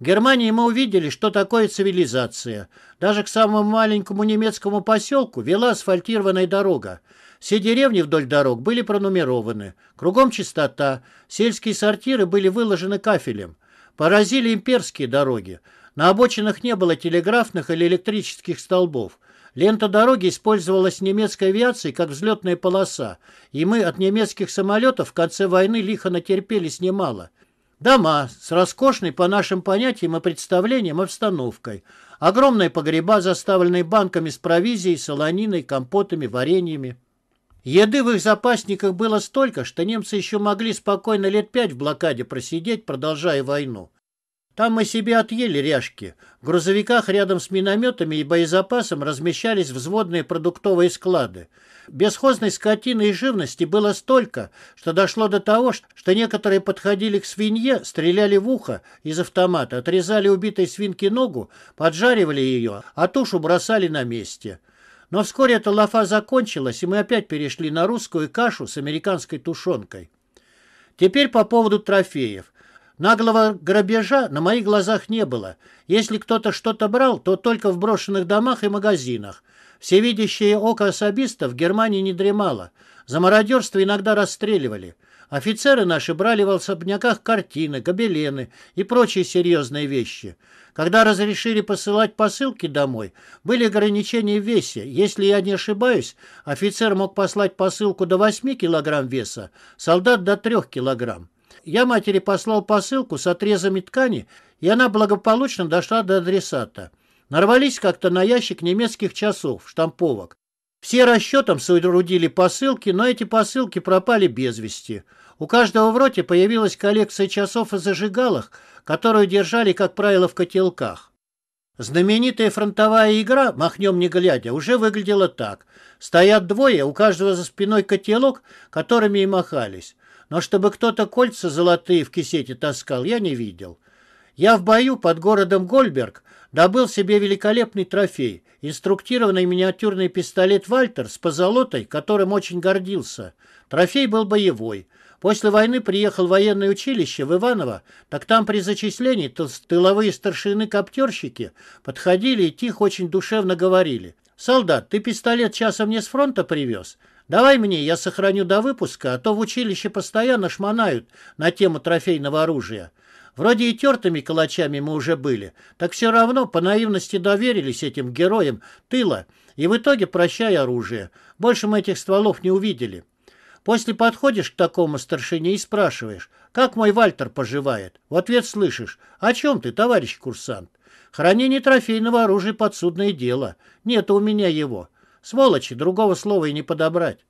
В Германии мы увидели, что такое цивилизация. Даже к самому маленькому немецкому поселку вела асфальтированная дорога. Все деревни вдоль дорог были пронумерованы. Кругом чистота. Сельские сортиры были выложены кафелем. Поразили имперские дороги. На обочинах не было телеграфных или электрических столбов. Лента дороги использовалась немецкой авиацией как взлетная полоса, и мы от немецких самолетов в конце войны лихо натерпелись немало. Дома с роскошной, по нашим понятиям и представлениям, обстановкой. Огромные погреба, заставленные банками с провизией, солониной, компотами, вареньями. Еды в их запасниках было столько, что немцы еще могли спокойно лет пять в блокаде просидеть, продолжая войну. Там мы себе отъели ряжки. В грузовиках рядом с минометами и боезапасом размещались взводные продуктовые склады. Бесхозной скотины и живности было столько, что дошло до того, что некоторые подходили к свинье, стреляли в ухо из автомата, отрезали убитой свинке ногу, поджаривали ее, а тушу бросали на месте. Но вскоре эта лафа закончилась, и мы опять перешли на русскую кашу с американской тушенкой. Теперь по поводу трофеев. Наглого грабежа на моих глазах не было. Если кто-то что-то брал, то только в брошенных домах и магазинах. Всевидящее око особистов в Германии не дремало. За мародерство иногда расстреливали. Офицеры наши брали в особняках картины, гобелены и прочие серьезные вещи. Когда разрешили посылать посылки домой, были ограничения в весе. Если я не ошибаюсь, офицер мог послать посылку до 8 килограмм веса, солдат до 3 килограмм я матери послал посылку с отрезами ткани, и она благополучно дошла до адресата. Нарвались как-то на ящик немецких часов, штамповок. Все расчетом соорудили посылки, но эти посылки пропали без вести. У каждого в роте появилась коллекция часов и зажигалок, которую держали, как правило, в котелках. Знаменитая фронтовая игра «Махнем не глядя» уже выглядела так. Стоят двое, у каждого за спиной котелок, которыми и махались но чтобы кто-то кольца золотые в кисете таскал, я не видел. Я в бою под городом Гольберг добыл себе великолепный трофей, инструктированный миниатюрный пистолет «Вальтер» с позолотой, которым очень гордился. Трофей был боевой. После войны приехал в военное училище в Иваново, так там при зачислении тыловые старшины-коптерщики подходили и тихо очень душевно говорили. «Солдат, ты пистолет часом не с фронта привез?» Давай мне, я сохраню до выпуска, а то в училище постоянно шмонают на тему трофейного оружия. Вроде и тертыми калачами мы уже были, так все равно по наивности доверились этим героям тыла, и в итоге прощай оружие. Больше мы этих стволов не увидели. После подходишь к такому старшине и спрашиваешь, как мой Вальтер поживает. В ответ слышишь, о чем ты, товарищ курсант? Хранение трофейного оружия подсудное дело. Нет у меня его. Сволочи, другого слова и не подобрать.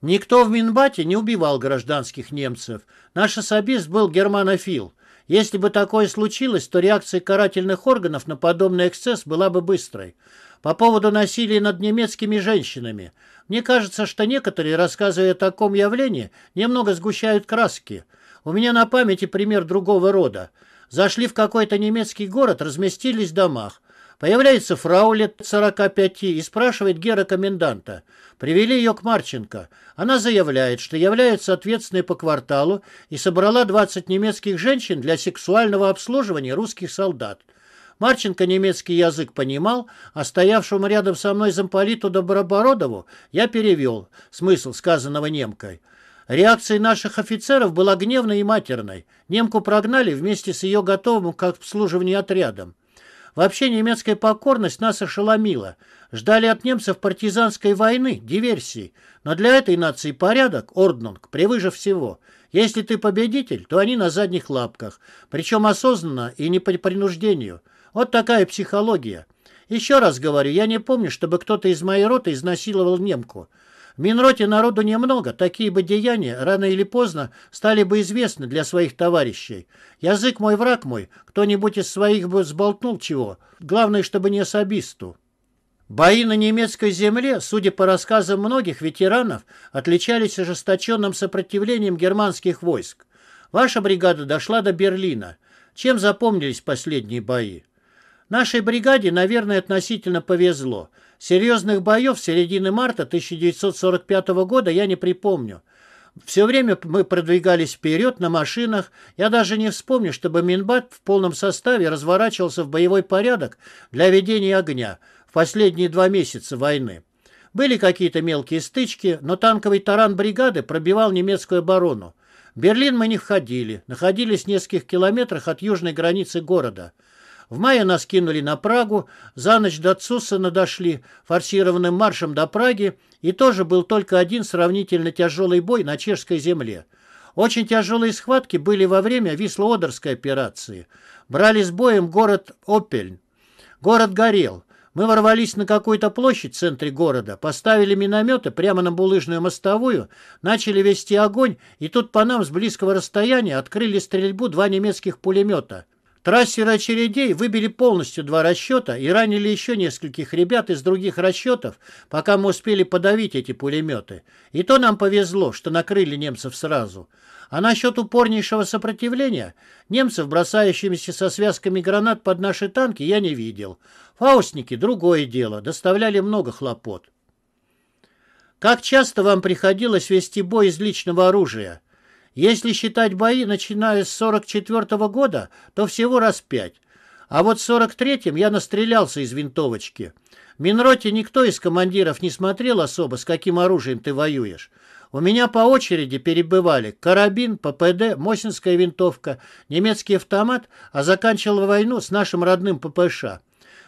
Никто в Минбате не убивал гражданских немцев. Наш особист был германофил. Если бы такое случилось, то реакция карательных органов на подобный эксцесс была бы быстрой. По поводу насилия над немецкими женщинами. Мне кажется, что некоторые, рассказывая о таком явлении, немного сгущают краски. У меня на памяти пример другого рода. Зашли в какой-то немецкий город, разместились в домах. Появляется фрау лет 45 и спрашивает Гера коменданта. Привели ее к Марченко. Она заявляет, что является ответственной по кварталу и собрала 20 немецких женщин для сексуального обслуживания русских солдат. Марченко немецкий язык понимал, а стоявшему рядом со мной замполиту Добробородову я перевел смысл сказанного немкой. Реакция наших офицеров была гневной и матерной. Немку прогнали вместе с ее готовым к обслуживанию отрядом. Вообще немецкая покорность нас ошеломила. Ждали от немцев партизанской войны, диверсии. Но для этой нации порядок, орднунг, превыше всего. Если ты победитель, то они на задних лапках. Причем осознанно и не по принуждению. Вот такая психология. Еще раз говорю, я не помню, чтобы кто-то из моей роты изнасиловал немку. В Минроте народу немного, такие бы деяния рано или поздно стали бы известны для своих товарищей. Язык мой враг мой, кто-нибудь из своих бы сболтнул чего, главное, чтобы не особисту. Бои на немецкой земле, судя по рассказам многих ветеранов, отличались ожесточенным сопротивлением германских войск. Ваша бригада дошла до Берлина. Чем запомнились последние бои? Нашей бригаде, наверное, относительно повезло. Серьезных боев середины марта 1945 года я не припомню. Все время мы продвигались вперед на машинах. Я даже не вспомню, чтобы Минбат в полном составе разворачивался в боевой порядок для ведения огня в последние два месяца войны. Были какие-то мелкие стычки, но танковый таран бригады пробивал немецкую оборону. В Берлин мы не входили, находились в нескольких километрах от южной границы города – в мае нас кинули на Прагу, за ночь до Цусана дошли форсированным маршем до Праги, и тоже был только один сравнительно тяжелый бой на чешской земле. Очень тяжелые схватки были во время Висло-Одерской операции. Брали с боем город Опельн. Город горел. Мы ворвались на какую-то площадь в центре города, поставили минометы прямо на булыжную мостовую, начали вести огонь, и тут по нам с близкого расстояния открыли стрельбу два немецких пулемета – Трассеры очередей выбили полностью два расчета и ранили еще нескольких ребят из других расчетов, пока мы успели подавить эти пулеметы. И то нам повезло, что накрыли немцев сразу. А насчет упорнейшего сопротивления, немцев, бросающимися со связками гранат под наши танки, я не видел. Фаустники – другое дело, доставляли много хлопот. Как часто вам приходилось вести бой из личного оружия? Если считать бои, начиная с 44 -го года, то всего раз пять. А вот в 43-м я настрелялся из винтовочки. В Минроте никто из командиров не смотрел особо, с каким оружием ты воюешь. У меня по очереди перебывали карабин, ППД, Мосинская винтовка, немецкий автомат, а заканчивал войну с нашим родным ППШ.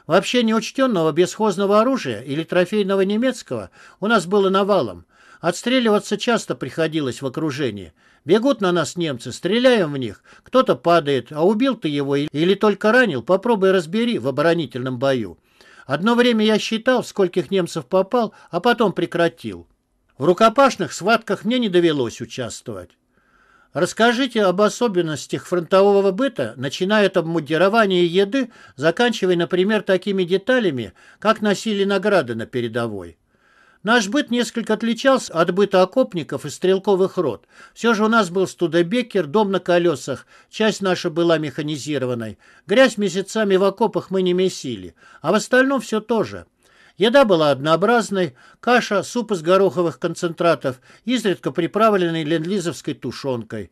Вообще неучтенного бесхозного оружия или трофейного немецкого у нас было навалом. Отстреливаться часто приходилось в окружении – Бегут на нас немцы, стреляем в них. Кто-то падает, а убил ты его или только ранил, попробуй разбери в оборонительном бою. Одно время я считал, скольких немцев попал, а потом прекратил. В рукопашных схватках мне не довелось участвовать. Расскажите об особенностях фронтового быта, начиная от обмундирования еды, заканчивая, например, такими деталями, как носили награды на передовой. Наш быт несколько отличался от быта окопников и стрелковых рот. Все же у нас был студебекер, дом на колесах, часть наша была механизированной. Грязь месяцами в окопах мы не месили, а в остальном все тоже. Еда была однообразной, каша, суп из гороховых концентратов, изредка приправленный ленд тушенкой.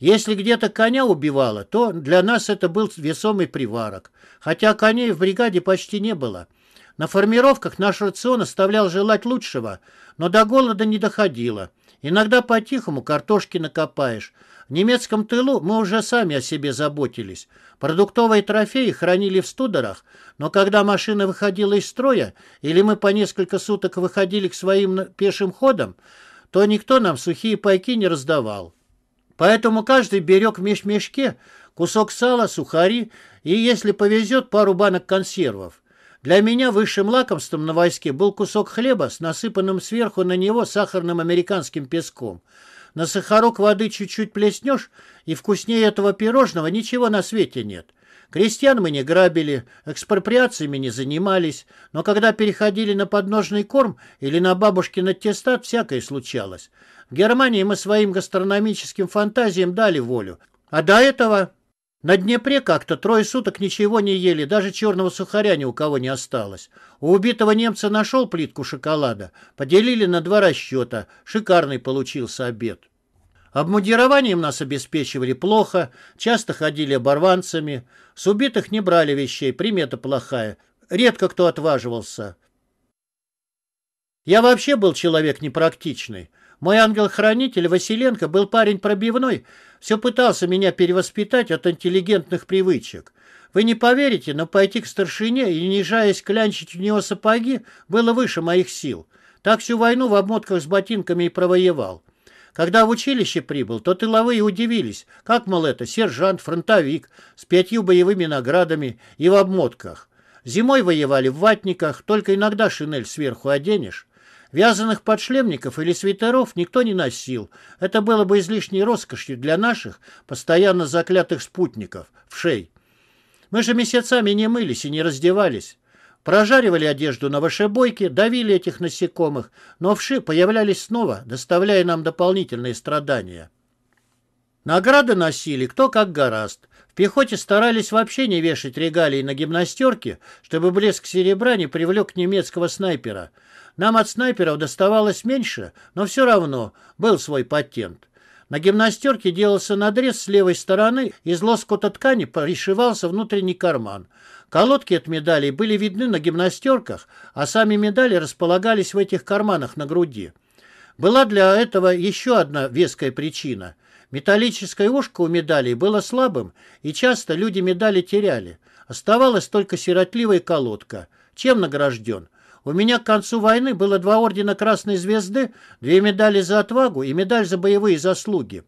Если где-то коня убивало, то для нас это был весомый приварок, хотя коней в бригаде почти не было. На формировках наш рацион оставлял желать лучшего, но до голода не доходило. Иногда по-тихому картошки накопаешь. В немецком тылу мы уже сами о себе заботились. Продуктовые трофеи хранили в студорах, но когда машина выходила из строя, или мы по несколько суток выходили к своим пешим ходам, то никто нам сухие пайки не раздавал. Поэтому каждый берег в меш мешке кусок сала, сухари и, если повезет, пару банок консервов. Для меня высшим лакомством на войске был кусок хлеба с насыпанным сверху на него сахарным американским песком. На сахарок воды чуть-чуть плеснешь, и вкуснее этого пирожного ничего на свете нет. Крестьян мы не грабили, экспроприациями не занимались, но когда переходили на подножный корм или на бабушкин тестат, всякое случалось. В Германии мы своим гастрономическим фантазиям дали волю. А до этого на Днепре как-то трое суток ничего не ели, даже черного сухаря ни у кого не осталось. У убитого немца нашел плитку шоколада, поделили на два расчета. Шикарный получился обед. Обмундированием нас обеспечивали плохо, часто ходили оборванцами. С убитых не брали вещей, примета плохая. Редко кто отваживался. Я вообще был человек непрактичный. Мой ангел-хранитель Василенко был парень пробивной, все пытался меня перевоспитать от интеллигентных привычек. Вы не поверите, но пойти к старшине и, нижаясь, клянчить у него сапоги, было выше моих сил. Так всю войну в обмотках с ботинками и провоевал. Когда в училище прибыл, то тыловые удивились, как, мол, это сержант, фронтовик, с пятью боевыми наградами и в обмотках. Зимой воевали в ватниках, только иногда шинель сверху оденешь. Вязаных подшлемников или свитеров никто не носил. Это было бы излишней роскошью для наших, постоянно заклятых спутников, в шей. Мы же месяцами не мылись и не раздевались. Прожаривали одежду на вышибойке, давили этих насекомых, но вши появлялись снова, доставляя нам дополнительные страдания. Награды носили кто как гораст. В пехоте старались вообще не вешать регалии на гимнастерке, чтобы блеск серебра не привлек немецкого снайпера – нам от снайперов доставалось меньше, но все равно был свой патент. На гимнастерке делался надрез с левой стороны, из лоскута ткани пришивался внутренний карман. Колодки от медалей были видны на гимнастерках, а сами медали располагались в этих карманах на груди. Была для этого еще одна веская причина. Металлическое ушко у медалей было слабым, и часто люди медали теряли. Оставалась только сиротливая колодка. Чем награжден? У меня к концу войны было два ордена Красной Звезды, две медали за отвагу и медаль за боевые заслуги.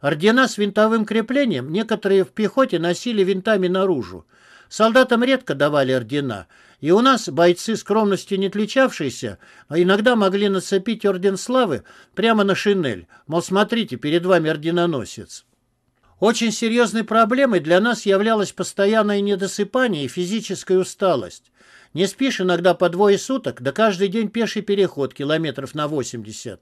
Ордена с винтовым креплением некоторые в пехоте носили винтами наружу. Солдатам редко давали ордена, и у нас бойцы, скромностью не отличавшиеся, иногда могли нацепить орден славы прямо на шинель, мол, смотрите, перед вами орденоносец. Очень серьезной проблемой для нас являлось постоянное недосыпание и физическая усталость. Не спишь иногда по двое суток, да каждый день пеший переход километров на 80.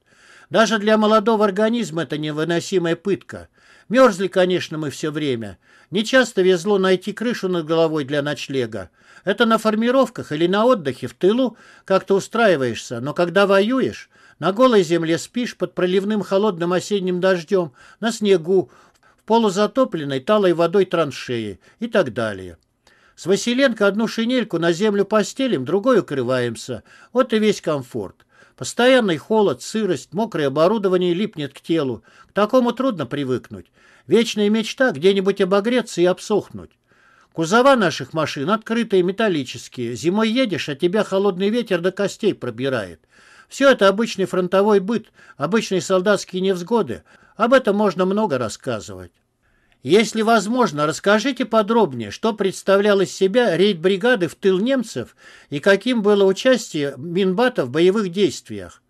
Даже для молодого организма это невыносимая пытка. Мерзли, конечно, мы все время. Не часто везло найти крышу над головой для ночлега. Это на формировках или на отдыхе в тылу как-то устраиваешься, но когда воюешь, на голой земле спишь под проливным холодным осенним дождем, на снегу, в полузатопленной талой водой траншеи и так далее. С Василенко одну шинельку на землю постелим, другой укрываемся. Вот и весь комфорт. Постоянный холод, сырость, мокрое оборудование липнет к телу. К такому трудно привыкнуть. Вечная мечта где-нибудь обогреться и обсохнуть. Кузова наших машин открытые, металлические. Зимой едешь, а тебя холодный ветер до костей пробирает. Все это обычный фронтовой быт, обычные солдатские невзгоды. Об этом можно много рассказывать. Если возможно, расскажите подробнее, что представлял из себя рейд бригады в тыл немцев и каким было участие Минбата в боевых действиях.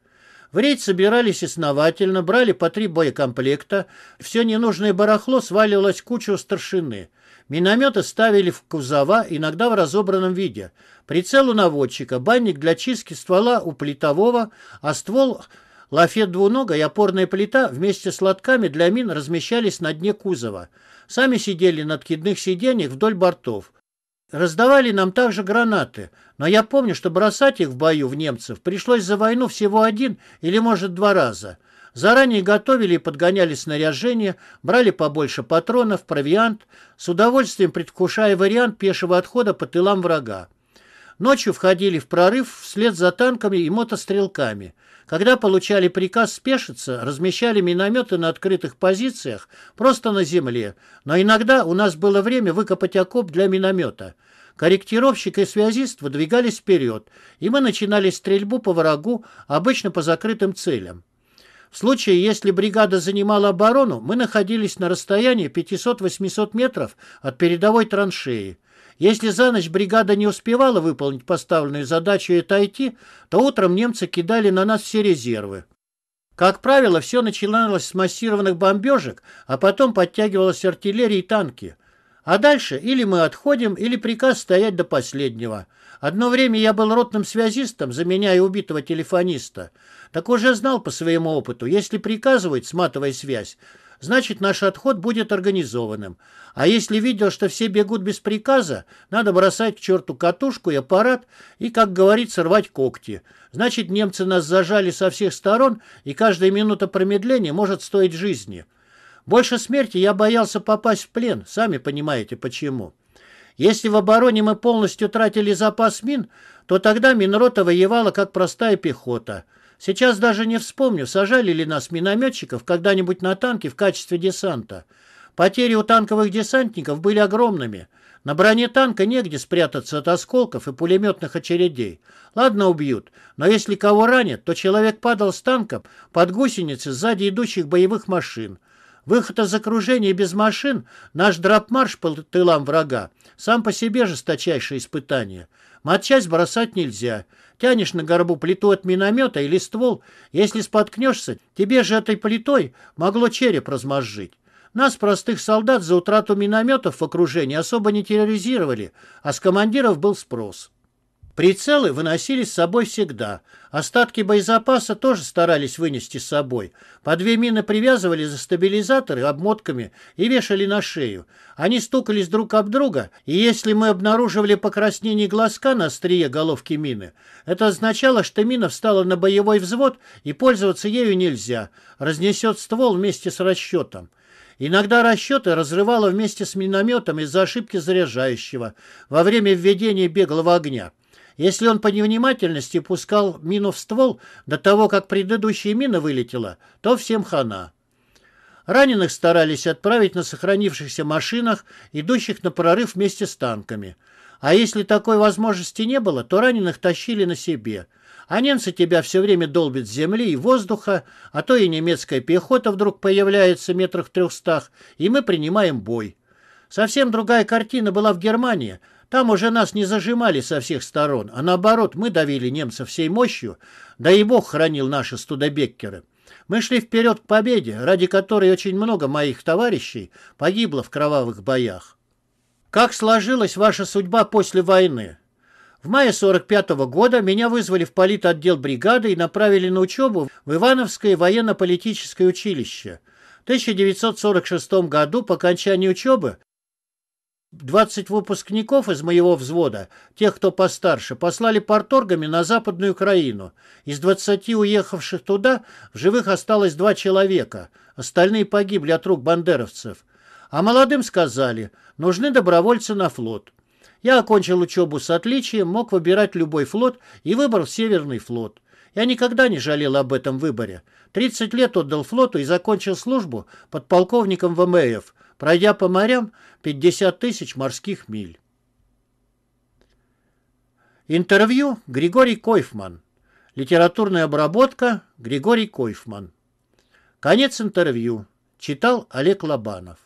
В рейд собирались основательно, брали по три боекомплекта, все ненужное барахло сваливалось в кучу старшины. Минометы ставили в кузова, иногда в разобранном виде. Прицел у наводчика, банник для чистки ствола у плитового, а ствол Лафет двунога и опорная плита вместе с лотками для мин размещались на дне кузова. Сами сидели на откидных сиденьях вдоль бортов. Раздавали нам также гранаты, но я помню, что бросать их в бою в немцев пришлось за войну всего один или, может, два раза. Заранее готовили и подгоняли снаряжение, брали побольше патронов, провиант, с удовольствием предвкушая вариант пешего отхода по тылам врага. Ночью входили в прорыв вслед за танками и мотострелками – когда получали приказ спешиться, размещали минометы на открытых позициях, просто на земле, но иногда у нас было время выкопать окоп для миномета. Корректировщик и связист выдвигались вперед, и мы начинали стрельбу по врагу, обычно по закрытым целям. В случае, если бригада занимала оборону, мы находились на расстоянии 500-800 метров от передовой траншеи. Если за ночь бригада не успевала выполнить поставленную задачу и отойти, то утром немцы кидали на нас все резервы. Как правило, все начиналось с массированных бомбежек, а потом подтягивалась артиллерия и танки. А дальше или мы отходим, или приказ стоять до последнего. Одно время я был ротным связистом, заменяя убитого телефониста. Так уже знал по своему опыту, если приказывают, сматывай связь, значит наш отход будет организованным. А если видел, что все бегут без приказа, надо бросать к черту катушку и аппарат и, как говорится, рвать когти. Значит, немцы нас зажали со всех сторон, и каждая минута промедления может стоить жизни. Больше смерти я боялся попасть в плен, сами понимаете почему. Если в обороне мы полностью тратили запас мин, то тогда Минрота воевала как простая пехота. Сейчас даже не вспомню, сажали ли нас минометчиков когда-нибудь на танки в качестве десанта. Потери у танковых десантников были огромными. На броне танка негде спрятаться от осколков и пулеметных очередей. Ладно, убьют, но если кого ранят, то человек падал с танка под гусеницы сзади идущих боевых машин. Выход из окружения без машин, наш драпмарш по тылам врага, сам по себе жесточайшее испытание. Матчасть бросать нельзя. Тянешь на горбу плиту от миномета или ствол. Если споткнешься, тебе же этой плитой могло череп размозжить. Нас, простых солдат, за утрату минометов в окружении особо не терроризировали, а с командиров был спрос. Прицелы выносили с собой всегда. Остатки боезапаса тоже старались вынести с собой. По две мины привязывали за стабилизаторы обмотками и вешали на шею. Они стукались друг об друга, и если мы обнаруживали покраснение глазка на острие головки мины, это означало, что мина встала на боевой взвод, и пользоваться ею нельзя. Разнесет ствол вместе с расчетом. Иногда расчеты разрывало вместе с минометом из-за ошибки заряжающего во время введения беглого огня. Если он по невнимательности пускал мину в ствол до того, как предыдущая мина вылетела, то всем хана. Раненых старались отправить на сохранившихся машинах, идущих на прорыв вместе с танками. А если такой возможности не было, то раненых тащили на себе. А немцы тебя все время долбят с земли и воздуха, а то и немецкая пехота вдруг появляется метрах в трехстах, и мы принимаем бой. Совсем другая картина была в Германии, там уже нас не зажимали со всех сторон, а наоборот, мы давили немцев всей мощью, да и Бог хранил наши студобеккеры. Мы шли вперед к победе, ради которой очень много моих товарищей погибло в кровавых боях. Как сложилась ваша судьба после войны? В мае 45 -го года меня вызвали в политотдел бригады и направили на учебу в Ивановское военно-политическое училище. В 1946 году по окончании учебы 20 выпускников из моего взвода, тех, кто постарше, послали порторгами на Западную Украину. Из 20 уехавших туда в живых осталось два человека. Остальные погибли от рук бандеровцев. А молодым сказали, нужны добровольцы на флот. Я окончил учебу с отличием, мог выбирать любой флот и выбрал Северный флот. Я никогда не жалел об этом выборе. 30 лет отдал флоту и закончил службу подполковником ВМФ – пройдя по морям 50 тысяч морских миль. Интервью Григорий Койфман. Литературная обработка Григорий Койфман. Конец интервью. Читал Олег Лобанов.